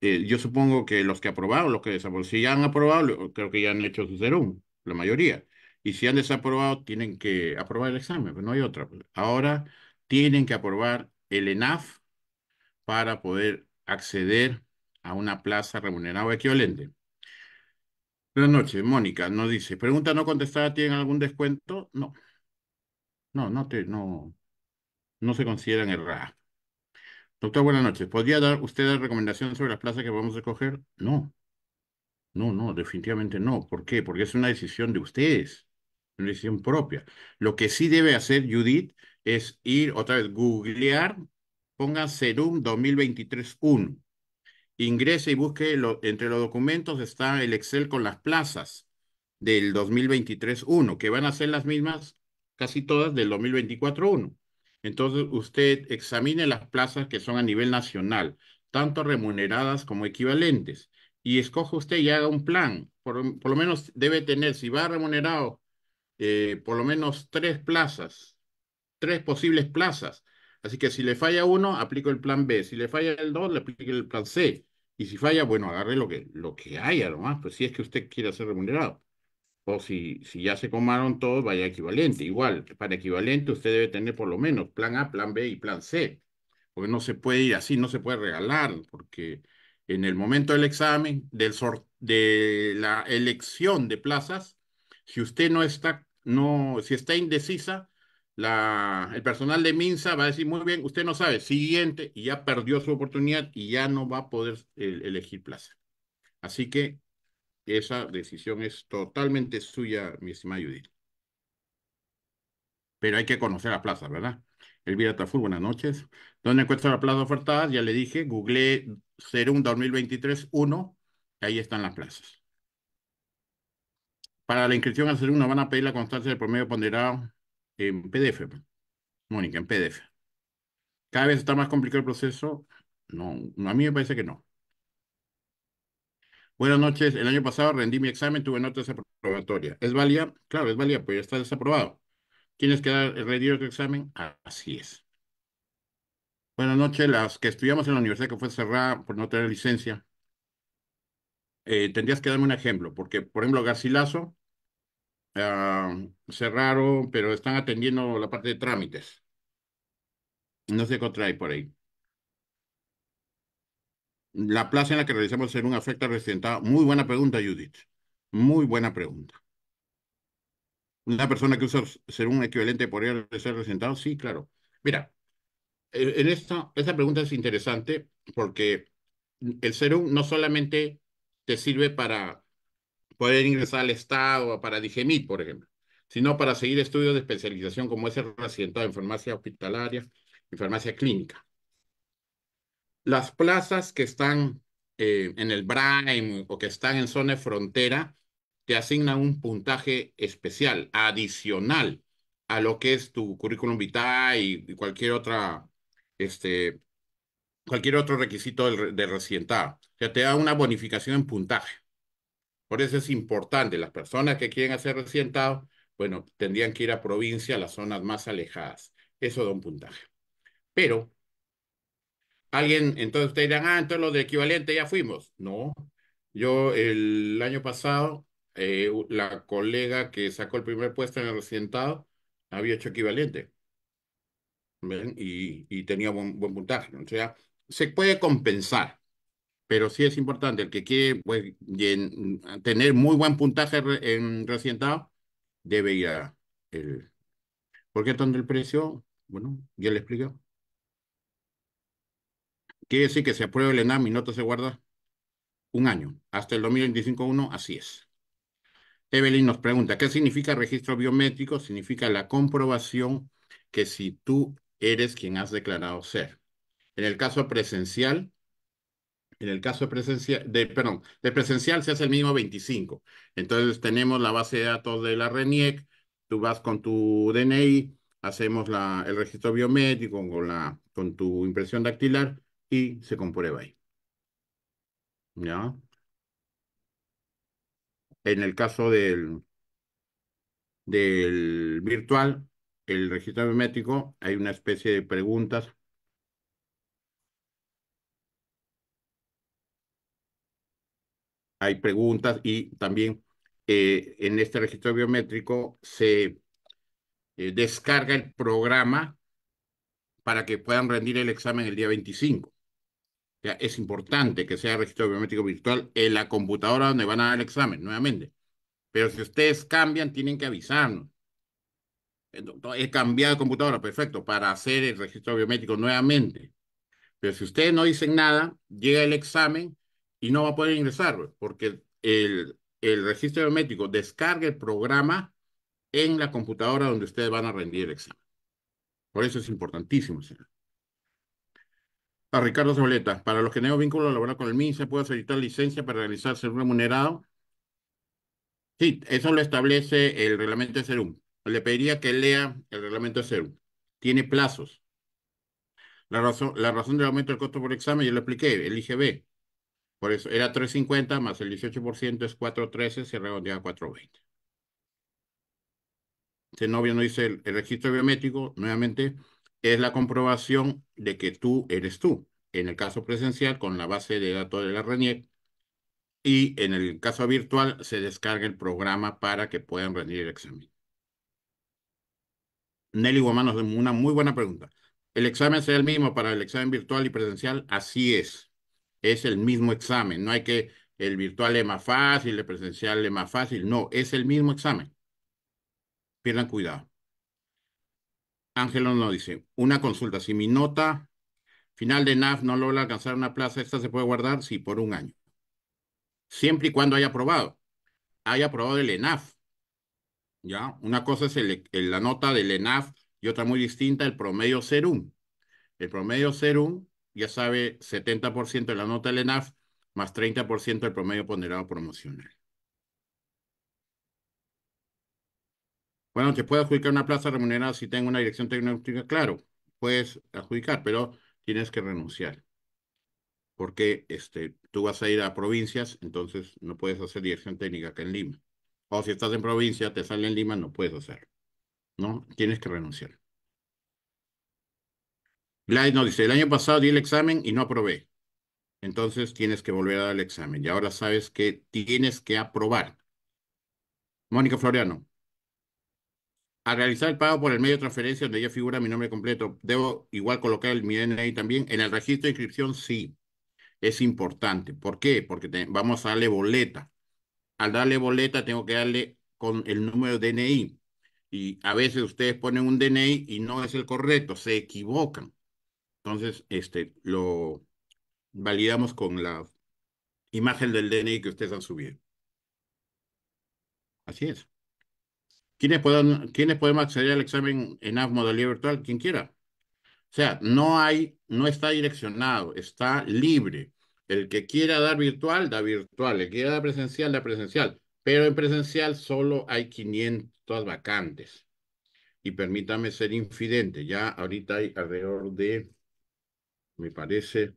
Eh, yo supongo que los que aprobaron, los que desaprobaron, si ya han aprobado, creo que ya han hecho su serum, la mayoría. Y si han desaprobado, tienen que aprobar el examen, pero pues no hay otra. Pues. Ahora tienen que aprobar el ENAF para poder acceder a una plaza remunerada o equivalente. Buenas noches, Mónica nos dice, pregunta no contestada, ¿tienen algún descuento? No. No, no, te, no, no se consideran el Doctor, buenas noches. ¿Podría dar usted recomendaciones recomendación sobre las plazas que vamos a escoger? No. No, no, definitivamente no. ¿Por qué? Porque es una decisión de ustedes, una decisión propia. Lo que sí debe hacer Judith es ir otra vez, googlear, ponga Serum 2023-1. Ingrese y busque, entre los documentos está el Excel con las plazas del 2023-1, que van a ser las mismas casi todas del 2024-1. Entonces, usted examine las plazas que son a nivel nacional, tanto remuneradas como equivalentes, y escoja usted y haga un plan. Por, lo menos debe tener, si va remunerado, eh, por lo menos tres plazas, tres posibles plazas. Así que si le falla uno, aplico el plan B. Si le falla el dos, le aplico el plan C. Y si falla, bueno, agarre lo que, lo que haya nomás, pues si es que usted quiere ser remunerado o si, si ya se comaron todos, vaya equivalente. Igual, para equivalente usted debe tener por lo menos plan A, plan B y plan C, porque no se puede ir así, no se puede regalar, porque en el momento del examen, del de la elección de plazas, si usted no está, no, si está indecisa, la, el personal de Minsa va a decir, muy bien, usted no sabe, siguiente, y ya perdió su oportunidad y ya no va a poder eh, elegir plaza. Así que esa decisión es totalmente suya, mi estimada Judith. Pero hay que conocer la plaza, ¿verdad? Elvira Tafur, buenas noches. ¿Dónde encuentro la plaza ofertadas? Ya le dije, googleé Serum 2023-1, ahí están las plazas. Para la inscripción al Serum van a pedir la constancia del promedio ponderado en PDF. Pues. Mónica, en PDF. ¿Cada vez está más complicado el proceso? No, a mí me parece que no. Buenas noches. El año pasado rendí mi examen, tuve nota desaprobatoria. ¿Es válida? Claro, es válida, pues ya está desaprobado. ¿Tienes que dar rendido tu examen? Así es. Buenas noches. Las que estudiamos en la universidad que fue cerrada por no tener licencia, eh, tendrías que darme un ejemplo, porque, por ejemplo, Garcilaso ah, cerraron, pero están atendiendo la parte de trámites. No sé qué otra hay por ahí la plaza en la que realizamos ser un afecta residentado? Muy buena pregunta, Judith. Muy buena pregunta. Una persona que usa ser un equivalente podría ser residentado? sí, claro. Mira, e, en esta, esta pregunta es interesante porque el serum no solamente te sirve para poder ingresar al Estado, o para Digemit, por ejemplo, sino para seguir estudios de especialización como es el residentado en farmacia hospitalaria en farmacia clínica. Las plazas que están eh, en el Brain o que están en zona de frontera te asignan un puntaje especial, adicional a lo que es tu currículum vitae y, cualquier otra, este, cualquier otro requisito de de recientado. O sea, te da una bonificación en puntaje. Por eso es importante, las personas que quieren hacer recientado, bueno, tendrían que ir a provincia, a las zonas más alejadas. Eso da un puntaje. Pero Alguien, entonces ustedes dirán, ah, entonces los de equivalente ya fuimos. No, yo el año pasado, eh, la colega que sacó el primer puesto en el residentado había hecho equivalente. Y, tenía buen, buen puntaje. O sea, se puede compensar pero sí es importante, el que quiere pues, tener muy buen puntaje en recientado, debe ir El... ¿Por qué tanto el precio? Bueno, ya le expliqué. Quiere decir que se apruebe el ENAM y nota se guarda un año. Hasta el 2025-1, así es. Evelyn nos pregunta, ¿qué significa registro biométrico? Significa la comprobación que si tú eres quien has declarado ser. En el caso presencial, en el caso presencial, de, perdón, de presencial se hace el mismo 25. Entonces tenemos la base de datos de la RENIEC, tú vas con tu DNI, hacemos la, el registro biométrico con, la, con tu impresión dactilar y se comprueba ahí. ¿Ya? En el caso del, del virtual, el registro biométrico, hay una especie de preguntas hay preguntas y también eh, en este registro biométrico se eh, descarga el programa para que puedan rendir el examen el día 25 es importante que sea registro biométrico virtual en la computadora donde van a dar el examen, nuevamente. Pero si ustedes cambian, tienen que avisarnos. He cambiado de computadora, perfecto, para hacer el registro biométrico nuevamente. Pero si ustedes no dicen nada, llega el examen y no va a poder ingresar, pues, porque el, el registro biométrico descarga el programa en la computadora donde ustedes van a rendir el examen. Por eso es importantísimo, señor. Ricardo Zabaleta. Para los que no tengan vínculo laboral con el MINSA, puede solicitar licencia para realizar ser remunerado. Sí, eso lo establece el reglamento de Serum. Le pediría que lea el reglamento de Serum. Tiene plazos. La razón, la razón del aumento del costo por examen, yo lo expliqué, el IGB. Por eso era 3.50 más el 18% es 4.13, se redondea a 4.20. Este novio no dice el registro biométrico, nuevamente, es la comprobación de que tú eres tú. En el caso presencial, con la base de datos de la RENIEC, y en el caso virtual, se descarga el programa para que puedan rendir el examen. Nelly Guamán nos una muy buena pregunta. ¿El examen será el mismo para el examen virtual y presencial? Así es. Es el mismo examen. No hay que el virtual es más fácil, el presencial es más fácil. No, es el mismo examen. Pierdan cuidado. Ángelo nos dice, una consulta, si mi nota final de ENAF no logra alcanzar una plaza, ¿esta se puede guardar? Sí, por un año. Siempre y cuando haya aprobado. Haya aprobado el ENAF. ¿Ya? Una cosa es la nota del ENAF y otra muy distinta, el promedio SERUM. El promedio SERUM, ya sabe, 70% de la nota del ENAF más 30% del promedio ponderado promocional. Bueno, te puede adjudicar una plaza remunerada si tengo una dirección tecnológica, claro, puedes adjudicar, pero tienes que renunciar. Porque este, tú vas a ir a provincias, entonces no puedes hacer dirección técnica acá en Lima. O si estás en provincia, te sale en Lima, no puedes hacerlo. ¿No? Tienes que renunciar. Gladys nos dice, el año pasado di el examen y no aprobé. Entonces tienes que volver a dar el examen. Y ahora sabes que tienes que aprobar. Mónica Floriano, al realizar el pago por el medio de transferencia donde ya figura mi nombre completo, ¿debo igual colocar el, mi DNI también? En el registro de inscripción sí, es importante. ¿Por qué? Porque vamos a darle boleta. Al darle boleta tengo que darle con el número de DNI. Y a veces ustedes ponen un DNI y no es el correcto, se equivocan. Entonces, este, lo validamos con la imagen del DNI que ustedes han subido. Así es. ¿Quiénes, podemos acceder al examen en AF modalidad virtual? Quien quiera. O sea, no hay, no está direccionado, está libre. El que quiera dar virtual, da virtual. El que quiera dar presencial, da presencial. Pero en presencial solo hay 500 vacantes. Y permítame ser infidente, ya ahorita hay alrededor de, me parece,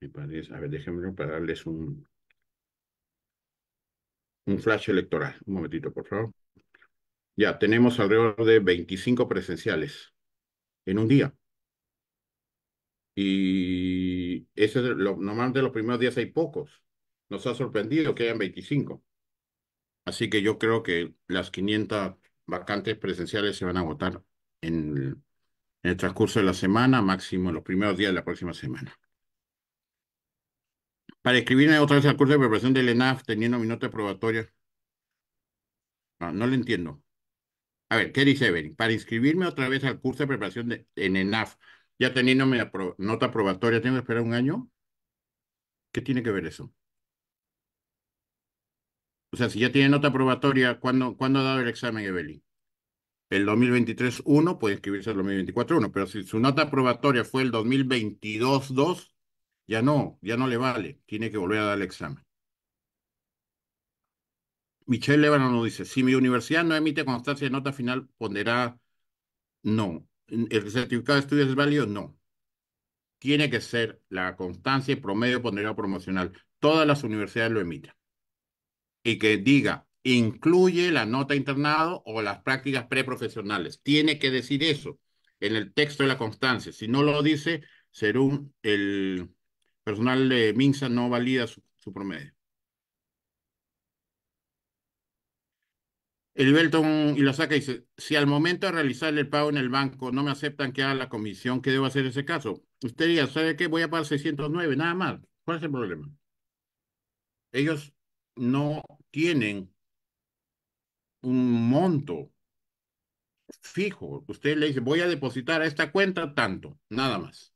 me parece, a ver, déjenme para darles un, un flash electoral. Un momentito, por favor. Ya, tenemos alrededor de 25 presenciales en un día. Y ese normalmente los primeros días hay pocos. Nos ha sorprendido que hayan 25. Así que yo creo que las 500 vacantes presenciales se van a votar en en el transcurso de la semana, máximo en los primeros días de la próxima semana para inscribirme otra vez al curso de preparación del ENAF teniendo mi nota probatoria. No, le entiendo. A ver, ¿qué dice Evelyn? Para inscribirme otra vez al curso de preparación de, en ENAF, ya teniendo mi nota probatoria, ¿tengo que esperar un año? ¿Qué tiene que ver eso? O sea, si ya tiene nota probatoria, ¿cuándo, ¿cuándo ha dado el examen Evelyn? El 2023-1 puede inscribirse al 2024-1, pero si su nota probatoria fue el 2022-2, ya no, ya no le vale, tiene que volver a dar el examen. Michelle Levano nos dice, si mi universidad no emite constancia de nota final, ponderada, no. ¿El certificado de estudios es válido? No. Tiene que ser la constancia y promedio ponderado promocional. Todas las universidades lo emiten. Y que diga, incluye la nota internado o las prácticas preprofesionales. Tiene que decir eso en el texto de la constancia. Si no lo dice, ser un, el, personal de Minsa no valida su, promedio. El Belton y la saca y dice, si al momento de realizar el pago en el banco no me aceptan que haga la comisión, ¿qué debo hacer en ese caso? Usted diga, ¿sabe qué? Voy a pagar 609, nada más. ¿Cuál es el problema? Ellos no tienen un monto fijo. Usted le dice, voy a depositar a esta cuenta tanto, nada más.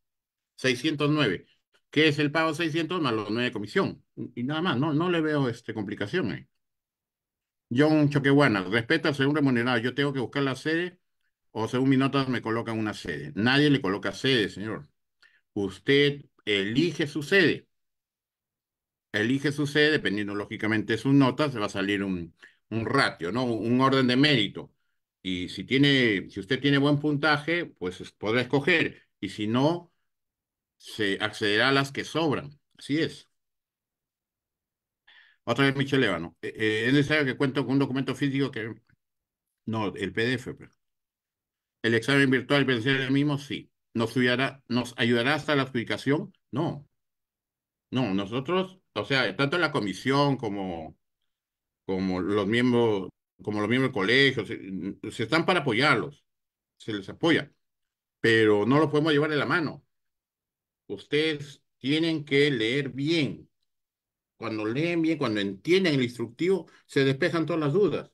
609. ¿Qué es el pago 600 más los 9 de comisión. Y nada más, no, no le veo este, complicación un choque Choquehuana, respeta según remunerado. Yo tengo que buscar la sede o según mi notas me colocan una sede. Nadie le coloca sede, señor. Usted elige su sede. Elige su sede, dependiendo lógicamente de sus notas, se va a salir un, un ratio, ¿no? Un orden de mérito. Y si tiene, si usted tiene buen puntaje, pues podrá escoger. Y si no, se accederá a las que sobran. Así es. Otra vez Michelle eh, eh, es necesario que cuento con un documento físico que... No, el PDF. El examen virtual vencer el mismo, sí. ¿Nos, ayudará, ¿Nos ayudará hasta la adjudicación? No. No, nosotros, o sea, tanto la comisión como, como los miembros, como los miembros del colegio, se, están para apoyarlos. Se les apoya. Pero no lo podemos llevar de la mano ustedes tienen que leer bien. Cuando leen bien, cuando entienden el instructivo, se despejan todas las dudas.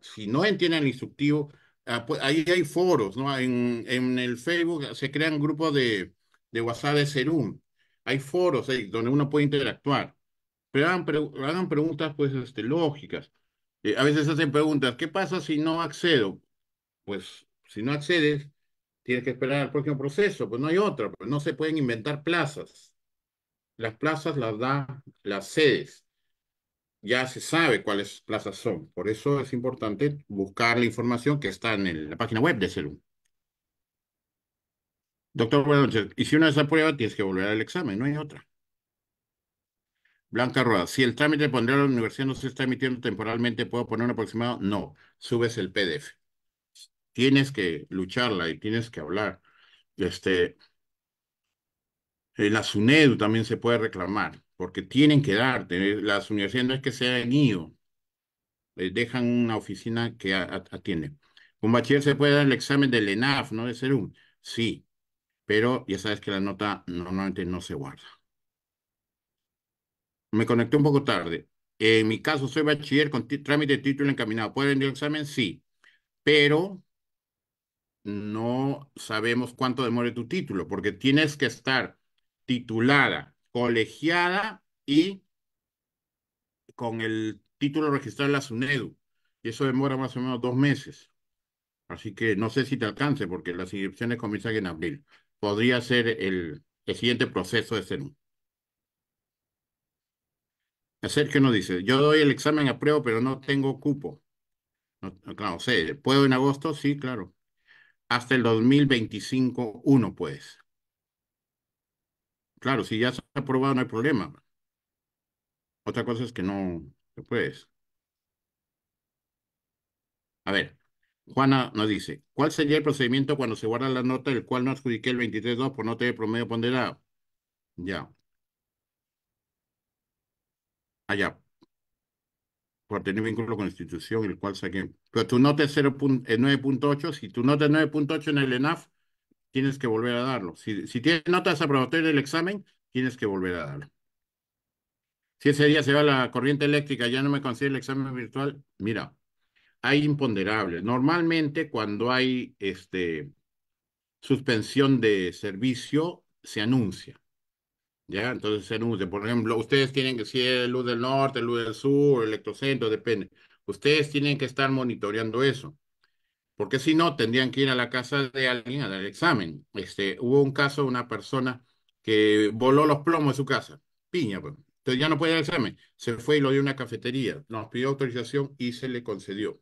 si no entienden el instructivo, ah, pues, ahí hay foros, ¿no? En, en el Facebook se crean grupos de, de WhatsApp de Serum. Hay foros ahí donde uno puede interactuar. Pero hagan, preguntas, pues, este, lógicas. Eh, a veces hacen preguntas, ¿qué pasa si no accedo? Pues, si no accedes, Tienes que esperar al próximo proceso, pues no hay otra, pues no se pueden inventar plazas. Las plazas las da las sedes. Ya se sabe cuáles plazas son. Por eso es importante buscar la información que está en la página web de CELUM. Doctor, buenas Y si una pruebas tienes que volver al examen, no hay otra. Blanca Rueda, si el trámite pondría a la universidad no se está emitiendo temporalmente, ¿puedo poner un aproximado? No, subes el PDF tienes que lucharla y tienes que hablar. Este, eh, la SUNEDU también se puede reclamar, porque tienen que darte. Eh, Las universidades no es que sea el IO. les eh, dejan una oficina que atiende. Con bachiller se puede dar el examen del ENAF, ¿no? De Serum. Sí, pero ya sabes que la nota normalmente no se guarda. Me conecté un poco tarde. En mi caso, soy bachiller con trámite de título encaminado. ¿Puedo rendir el examen? Sí, pero no sabemos cuánto demore tu título, porque tienes que estar titulada, colegiada y con el título registrado en la SUNEDU. Y eso demora más o menos dos meses. Así que no sé si te alcance, porque las inscripciones comienzan en abril. Podría ser el, siguiente proceso de ¿Hacer que nos dice, yo doy el examen a prueba, pero no tengo cupo. claro, sé, ¿puedo en agosto? Sí, claro hasta el 2025 uno, pues. Claro, si ya se ha aprobado no hay problema. Otra cosa es que no se puede. A ver, Juana nos dice, ¿cuál sería el procedimiento cuando se guarda la nota del cual no adjudiqué el 23-2 por nota de promedio ponderado? Ya. Allá. Ah, por tener vínculo con la institución, el cual saqué. Pero tu nota es 9.8. Eh, si tu nota es 9.8 en el ENAF, tienes que volver a darlo. Si, tienes notas aprobatorias del examen, tienes que volver a darlo. Si ese día se va la corriente eléctrica, ya no me consigue el examen virtual. Mira, hay imponderables. Normalmente cuando hay este, suspensión de servicio, se anuncia. ¿Ya? Entonces se por ejemplo, ustedes tienen que ser luz del norte, luz del sur, electrocentro, depende. Ustedes tienen que estar monitoreando eso. Porque si no, tendrían que ir a la casa de alguien a dar el examen. Este, hubo un caso de una persona que voló los plomos de su casa. Piña, pues. Entonces ya no puede dar el examen. Se fue y lo dio a una cafetería. Nos pidió autorización y se le concedió.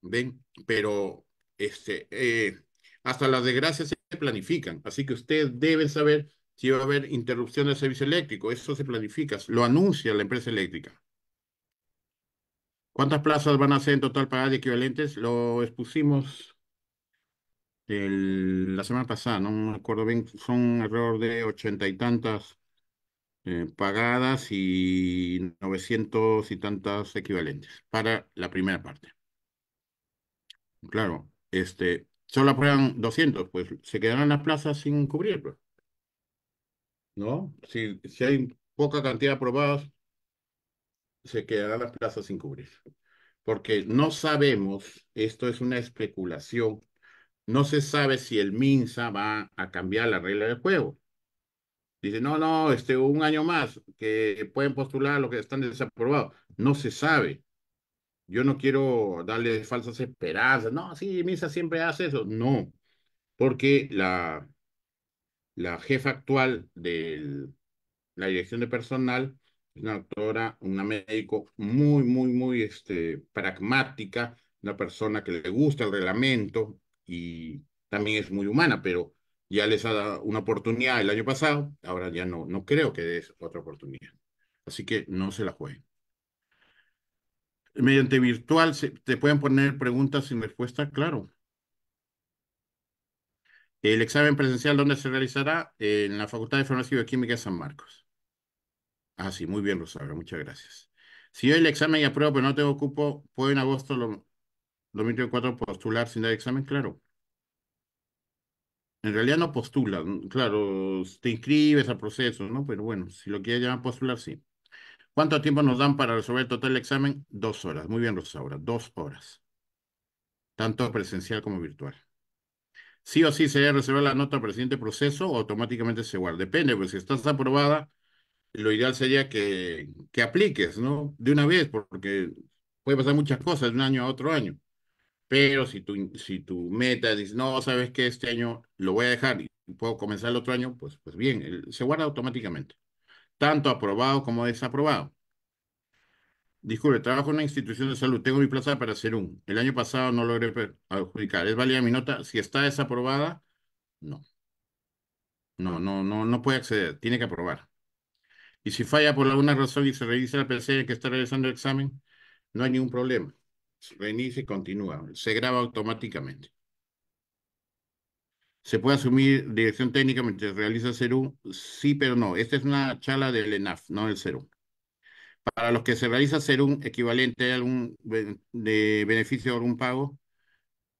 ¿Ven? Pero este, eh, hasta las desgracias se planifican. Así que ustedes deben saber si va a haber interrupción del servicio eléctrico. Eso se planifica, lo anuncia la empresa eléctrica. ¿Cuántas plazas van a ser en total pagadas de equivalentes? Lo expusimos la semana pasada, no me acuerdo bien, son alrededor de ochenta y tantas eh, pagadas y novecientos y tantas equivalentes para la primera parte. Claro, este, solo aprueban 200, pues se quedarán las plazas sin cubrir. ¿no? Si, si hay poca cantidad de aprobados, se quedará las plazas sin cubrir. Porque no sabemos, esto es una especulación, no se sabe si el MINSA va a cambiar la regla del juego. Dice, no, no, este, un año más, que pueden postular lo que están desaprobados. No se sabe. Yo no quiero darle falsas esperanzas. No, sí, MINSA siempre hace eso. No, porque la, la jefa actual de la dirección de personal es una doctora, una médico muy, muy, muy este, pragmática, una persona que le gusta el reglamento y también es muy humana, pero ya les ha dado una oportunidad el año pasado, ahora ya no, no creo que des otra oportunidad. Así que no se la jueguen. Mediante virtual, ¿te pueden poner preguntas sin respuesta? Claro. El examen presencial, ¿dónde se realizará? En la Facultad de Farmacia y Bioquímica de San Marcos. Ah, sí, muy bien, Rosaura, muchas gracias. Si yo el examen y apruebo, pero no tengo cupo, ¿puedo en agosto lo, 2024 postular sin dar examen? Claro. En realidad no postula, claro, te inscribes al proceso, ¿no? Pero bueno, si lo quieres llamar postular, sí. ¿Cuánto tiempo nos dan para resolver el total examen? Dos horas. Muy bien, Rosaura, dos horas. Tanto presencial como virtual sí o sí se debe reservar la nota para el siguiente proceso automáticamente se guarda. Depende, pues si estás aprobada, lo ideal sería que, que apliques, ¿no? De una vez, porque puede pasar muchas cosas de un año a otro año. Pero si tu, si meta dice, no, sabes que este año lo voy a dejar y puedo comenzar el otro año, pues, pues bien, se guarda automáticamente, tanto aprobado como desaprobado. Disculpe, trabajo en una institución de salud. Tengo mi plaza para un, El año pasado no logré adjudicar. ¿Es válida mi nota? Si está desaprobada, no. No, no, no, no puede acceder. Tiene que aprobar. Y si falla por alguna razón y se revisa la PC que está realizando el examen, no hay ningún problema. reinicia y continúa. Se graba automáticamente. ¿Se puede asumir dirección técnica mientras realiza CERU? Sí, pero no. Esta es una charla del ENAF, no del CERU para los que se realiza ser un equivalente algún de beneficio o algún pago?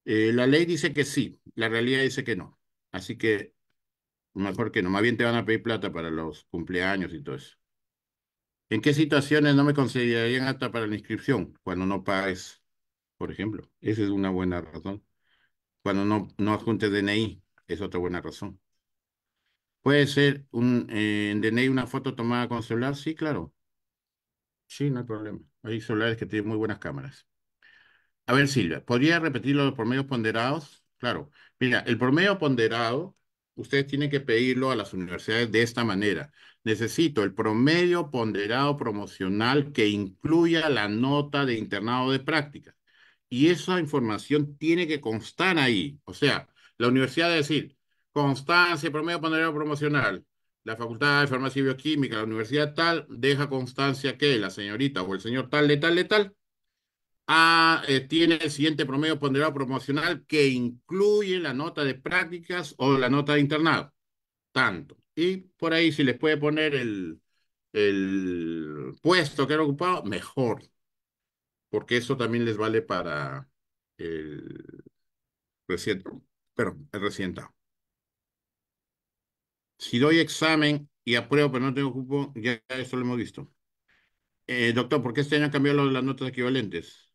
Eh, la ley dice que sí, la realidad dice que no. Así que mejor que no, más bien te van a pedir plata para los cumpleaños y todo eso. ¿En qué situaciones no me concederían apta para la inscripción? Cuando no pagues, por ejemplo. Esa es una buena razón. Cuando no, no adjuntes DNI, es otra buena razón. ¿Puede ser un, eh, en DNI una foto tomada con celular? Sí, claro. Sí, no hay problema. Hay celulares que tienen muy buenas cámaras. A ver, Silvia, ¿podría repetir los promedios ponderados? Claro. Mira, el promedio ponderado, ustedes tienen que pedirlo a las universidades de esta manera. Necesito el promedio ponderado promocional que incluya la nota de internado de práctica. Y esa información tiene que constar ahí. O sea, la universidad debe decir, constancia, promedio ponderado promocional, la Facultad de Farmacia y Bioquímica, la Universidad tal, deja constancia que la señorita o el señor tal de tal de tal ah, eh, tiene el siguiente promedio ponderado promocional que incluye la nota de prácticas o la nota de internado. Tanto. Y por ahí si les puede poner el, puesto que han ocupado, mejor. Porque eso también les vale para el pero el recientado. Si doy examen y apruebo pero no tengo cupo, ya esto lo hemos visto. Eh, doctor, ¿por qué este año han cambiado las notas equivalentes?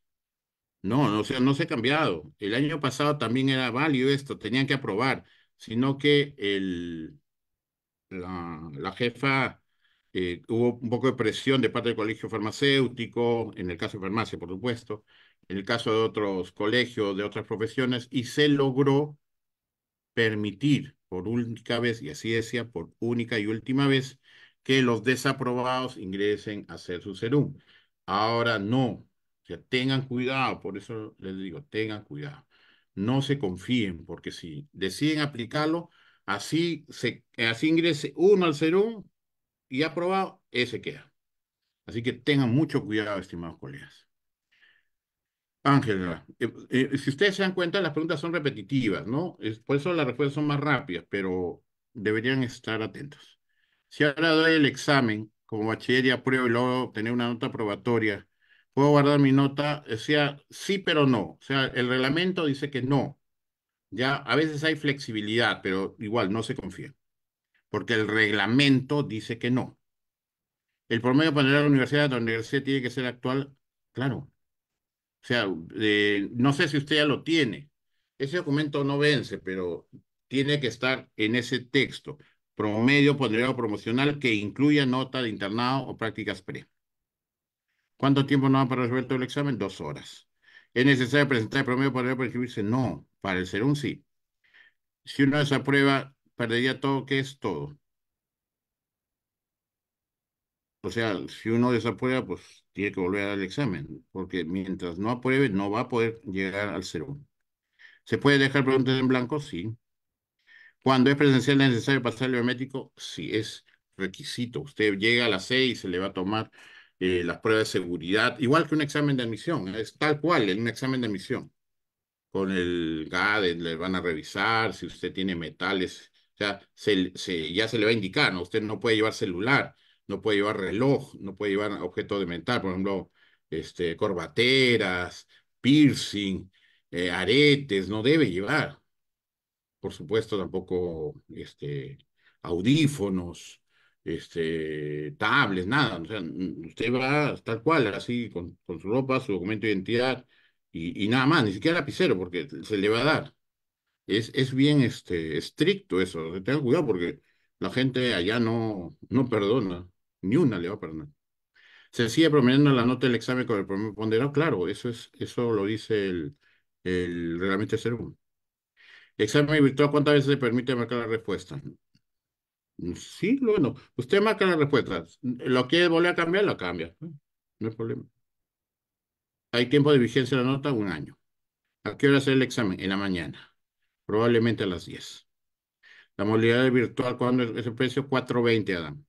No, no, o sea, no se ha cambiado. El año pasado también era válido esto, tenían que aprobar, sino que el, la, jefa eh, hubo un poco de presión de parte del colegio farmacéutico, en el caso de farmacia, por supuesto, en el caso de otros colegios, de otras profesiones, y se logró permitir por única vez, y así decía, por única y última vez, que los desaprobados ingresen a hacer su serum. Ahora no, o sea, tengan cuidado, por eso les digo, tengan cuidado. No se confíen, porque si deciden aplicarlo, así, se, así ingrese uno al serum y aprobado, ese queda. Así que tengan mucho cuidado, estimados colegas. Ángela, eh, eh, si ustedes se dan cuenta, las preguntas son repetitivas, ¿no? por eso las respuestas son más rápidas, pero deberían estar atentos. Si ahora doy el examen como bachillería, y apruebo y luego obtener una nota probatoria, ¿puedo guardar mi nota? Decía sí, pero no. O sea, el reglamento dice que no. Ya, a veces hay flexibilidad, pero igual no se confía. Porque el reglamento dice que no. El promedio para la universidad, la universidad tiene que ser actual, claro, o sea, eh, no sé si usted ya lo tiene. Ese documento no vence, pero tiene que estar en ese texto. Promedio ponderado promocional que incluya nota de internado o prácticas pre. ¿Cuánto tiempo no va para resolver todo el examen? Dos horas. ¿Es necesario presentar el promedio ponderado para inscribirse? No. Para el ser un sí. Si uno desaprueba, perdería todo, que es todo. O sea, si uno desaprueba, pues tiene que volver al examen, porque mientras no apruebe no va a poder llegar al cero. ¿Se puede dejar preguntas en blanco? Sí. Cuando es presencial es necesario pasar el biométrico, sí es requisito. Usted llega a las seis, se le va a tomar eh, las pruebas de seguridad, igual que un examen de admisión, es tal cual, en un examen de admisión. Con el GAD e le van a revisar si usted tiene metales, o sea, ya se le va a indicar, ¿no? Usted no puede llevar celular, no puede llevar reloj, no puede llevar objeto de mental, por ejemplo, este, corbateras, piercing, eh, aretes, no debe llevar. Por supuesto, tampoco este, audífonos, este, tablets, nada. Mm, usted va tal cual, así, con, su ropa, su documento de identidad y, nada más, ni siquiera lapicero, porque se le va a dar. Es, es bien este, estricto eso, Tenga cuidado porque la gente allá no, no perdona ni una le va a perdonar. ¿Se sigue promediando la nota del examen con el promedio ponderado? Claro, eso, es, eso lo dice el, el reglamento uno. Examen virtual, ¿cuántas veces se permite marcar la respuesta? Sí, bueno, usted marca la respuesta. ¿Lo quiere volver a cambiar? Lo cambia. No hay problema. Hay tiempo de vigencia de la nota, un año. ¿A qué hora hacer el examen? En la mañana. Probablemente a las 10. La modalidad virtual, ¿cuándo es el precio? 4.20, Adam.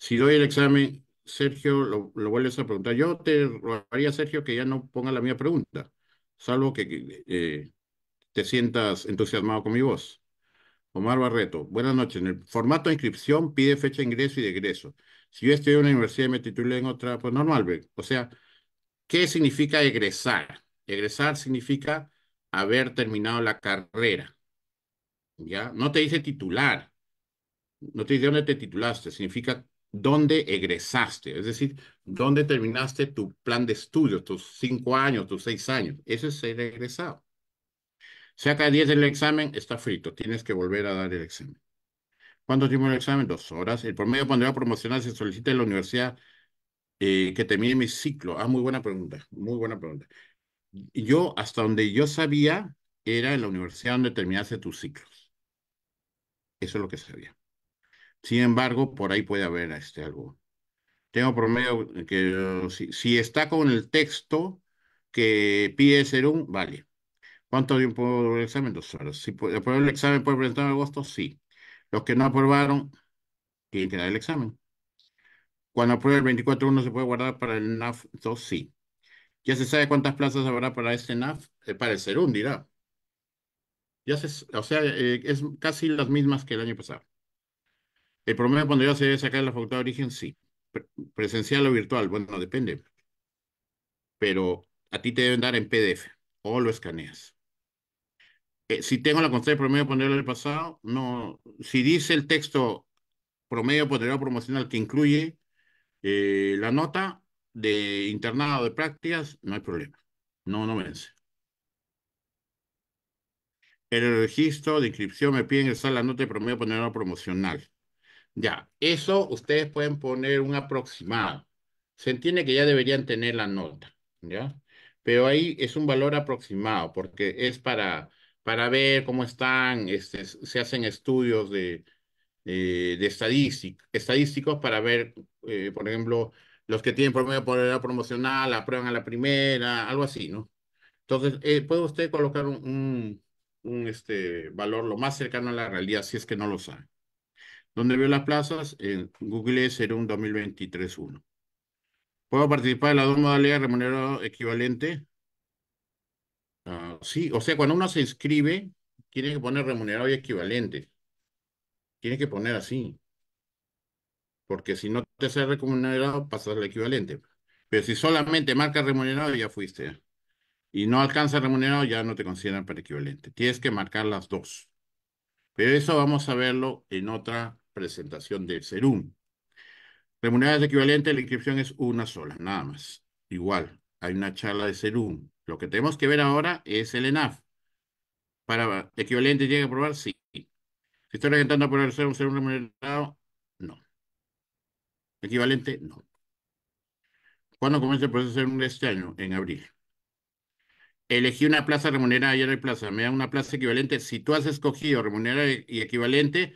Si doy el examen, Sergio, lo, lo, vuelves a preguntar. Yo te rogaría, Sergio, que ya no ponga la mía pregunta, salvo que eh, te sientas entusiasmado con mi voz. Omar Barreto, buenas noches. En el formato de inscripción pide fecha de ingreso y de egreso. Si yo estoy en una universidad y me titulé en otra, pues normal. O sea, ¿qué significa egresar? Egresar significa haber terminado la carrera. ¿Ya? No te dice titular. No te dice dónde te titulaste. Significa dónde egresaste, es decir, dónde terminaste tu plan de estudios, tus cinco años, tus seis años. Eso es el egresado. acá 10 del examen, está frito, tienes que volver a dar el examen. ¿Cuánto tiempo el examen? Dos horas. El promedio cuando va a promocionar se solicita en la universidad eh, que termine mi ciclo. Ah, muy buena pregunta, muy buena pregunta. Yo, hasta donde yo sabía, era en la universidad donde terminaste tus ciclos. Eso es lo que sabía. Sin embargo, por ahí puede haber este, algo. Tengo promedio que uh, si, está con el texto que pide Serum, vale. ¿Cuánto tiempo duró el examen? Dos horas. Si aprueba el examen, puede presentar en agosto, sí. Los que no aprobaron, tienen que dar el examen. Cuando apruebe el 24 uno se puede guardar para el NAF 2, sí. Ya se sabe cuántas plazas habrá para este NAF, eh, para el Serum, dirá. Ya o sea, eh, es casi las mismas que el año pasado. El promedio ponderado se debe sacar de la facultad de origen, sí. Presencial o virtual, bueno, depende. Pero a ti te deben dar en PDF o lo escaneas. Eh, si tengo la constancia de promedio ponderado del pasado, no. Si dice el texto promedio ponderado promocional que incluye eh, la nota de internado de prácticas, no hay problema. No, no vence. En el registro de inscripción me piden ingresar la nota de promedio ponderado promocional. Ya, eso ustedes pueden poner un aproximado. Se entiende que ya deberían tener la nota, ¿ya? Pero ahí es un valor aproximado porque es para, para ver cómo están, este, se hacen estudios eh, de, estadística, estadísticos para ver, eh, por ejemplo, los que tienen promedio por edad promocional, aprueban a la primera, algo así, ¿no? Entonces, eh, puede usted colocar un, un este, valor lo más cercano a la realidad si es que no lo sabe. ¿Dónde veo las plazas? En Google un 2023-1. ¿Puedo participar en las dos modalidades remunerado equivalente? Ah, sí, o sea, cuando uno se inscribe, tiene que poner remunerado y equivalente. Tiene que poner así. Porque si no te sale remunerado, pasas al equivalente. Pero si solamente marcas remunerado, ya fuiste. Y no alcanza remunerado, ya no te consideran para equivalente. Tienes que marcar las dos. Pero eso vamos a verlo en otra presentación del Serum. Remuneradas equivalente, la inscripción es una sola, nada más. Igual, hay una charla de Serum. Lo que tenemos que ver ahora es el ENAF. Para equivalente llega a probar sí. Si estoy intentando aprobar ser un Serum remunerado, no. Equivalente, no. ¿Cuándo comienza el proceso de este año? En abril elegí una plaza remunerada y hay plaza, me da una plaza equivalente. Si tú has escogido remunerada y equivalente,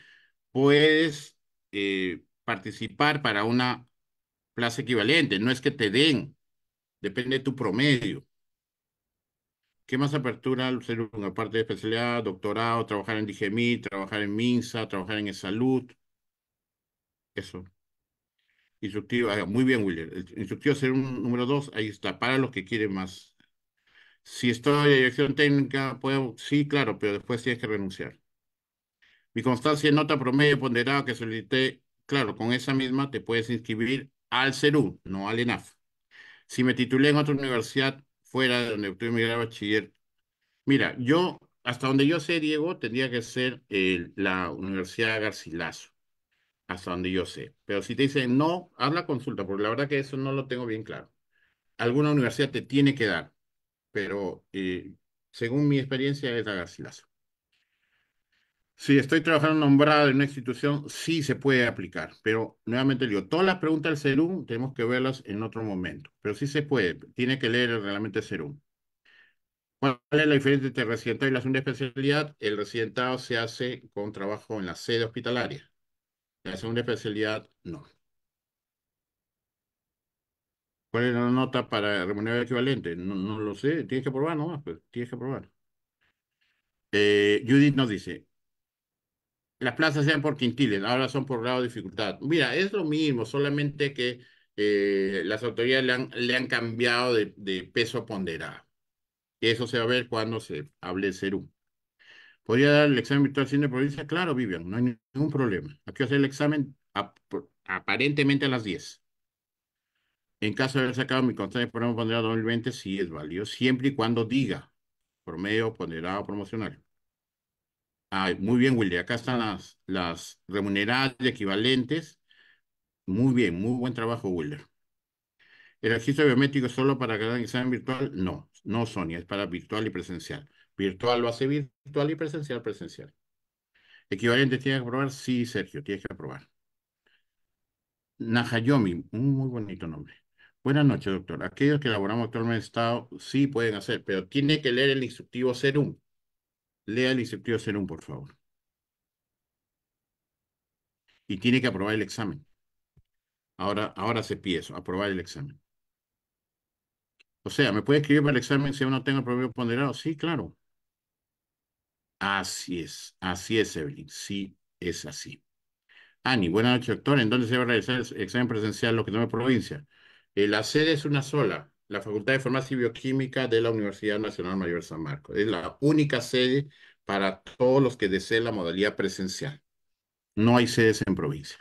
puedes eh, participar para una plaza equivalente. No es que te den, depende de tu promedio. ¿Qué más apertura al una parte de especialidad, doctorado, trabajar en DGMI, trabajar en MINSA, trabajar en salud? Eso. Instructivo, ah, muy bien, William. Instructivo ser un número dos, ahí está, para los que quieren más. Si estoy en dirección técnica, puedo, sí, claro, pero después tienes que renunciar. Mi constancia en nota promedio ponderada que solicité, claro, con esa misma te puedes inscribir al CERU, no al ENAF. Si me titulé en otra universidad fuera de donde tuve mi grado bachiller, mira, yo, hasta donde yo sé, Diego, tendría que ser eh, la Universidad Garcilaso, hasta donde yo sé. Pero si te dicen no, haz la consulta, porque la verdad que eso no lo tengo bien claro. Alguna universidad te tiene que dar pero eh, según mi experiencia es la Garcilazo. Si estoy trabajando nombrado en una institución, sí se puede aplicar, pero nuevamente digo, todas las preguntas del CERUM tenemos que verlas en otro momento, pero sí se puede, tiene que leer el reglamento del CERUM. ¿Cuál es la diferencia entre residentado y la segunda especialidad? El residentado se hace con trabajo en la sede hospitalaria, la segunda especialidad no. ¿Cuál es la nota para remunerar equivalente? No, lo sé, tienes que probar nomás, pues. tienes que probar. Eh, Judith nos dice, las plazas sean por quintiles, ahora son por grado de dificultad. Mira, es lo mismo, solamente que eh, las autoridades le han, cambiado de, peso ponderado. Y eso se va a ver cuando se hable de CERU. ¿Podría dar el examen virtual sin de provincia? Claro, Vivian, no hay ningún problema. Aquí hacer el examen aparentemente a las 10. En caso de haber sacado mi contrato de promedio ponderado 2020, sí es válido, siempre y cuando diga medio ponderado promocional. Ah, muy bien, Willy. Acá están las, las remuneradas equivalentes. Muy bien, muy buen trabajo, Wilder. ¿El registro biométrico es solo para cada examen virtual? No, no, Sonia, es para virtual y presencial. Virtual lo hace virtual y presencial, presencial. ¿Equivalente tiene que aprobar? Sí, Sergio, tiene que aprobar. Najayomi, un muy bonito nombre. Buenas noches, doctor. Aquellos que elaboramos actualmente en estado sí pueden hacer, pero tiene que leer el instructivo serum. Lea el instructivo un, por favor. Y tiene que aprobar el examen. Ahora, ahora se pide aprobar el examen. O sea, ¿me puede escribir para el examen si aún no tengo el problema ponderado? Sí, claro. Así es, así es, Evelyn. Sí, es así. Ani, buenas noches, doctor. ¿En dónde se va a realizar el examen presencial, lo que no provincia? Eh, la sede es una sola, la Facultad de Farmacia y Bioquímica de la Universidad Nacional Mayor San Marcos. Es la única sede para todos los que deseen la modalidad presencial. No hay sedes en provincia.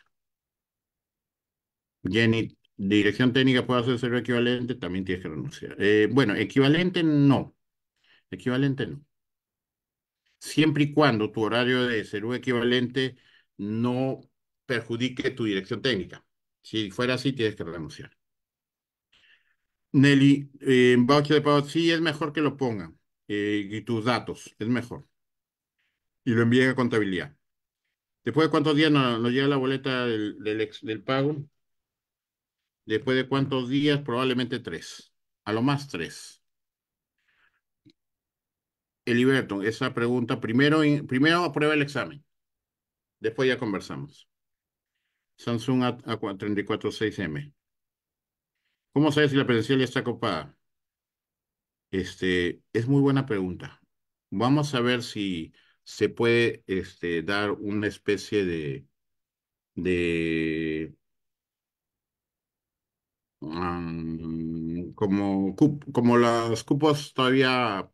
Jenny, dirección técnica puede hacer ser equivalente, también tienes que renunciar. Eh, bueno, equivalente no. Equivalente no. Siempre y cuando tu horario de ser equivalente no perjudique tu dirección técnica. Si fuera así, tienes que renunciar. Nelly, eh, en voucher de pago, sí es mejor que lo pongan. Eh, y tus datos, es mejor. Y lo envíen a contabilidad. ¿Después de cuántos días nos, llega la boleta del, pago? ¿Después de cuántos días? Probablemente tres. A lo más tres. Eliberto, esa pregunta, primero, primero aprueba el examen. Después ya conversamos. Samsung A346M. ¿Cómo sabes si la presencial ya está copada? Este, es muy buena pregunta. Vamos a ver si se puede este, dar una especie de, de como, como los cupos todavía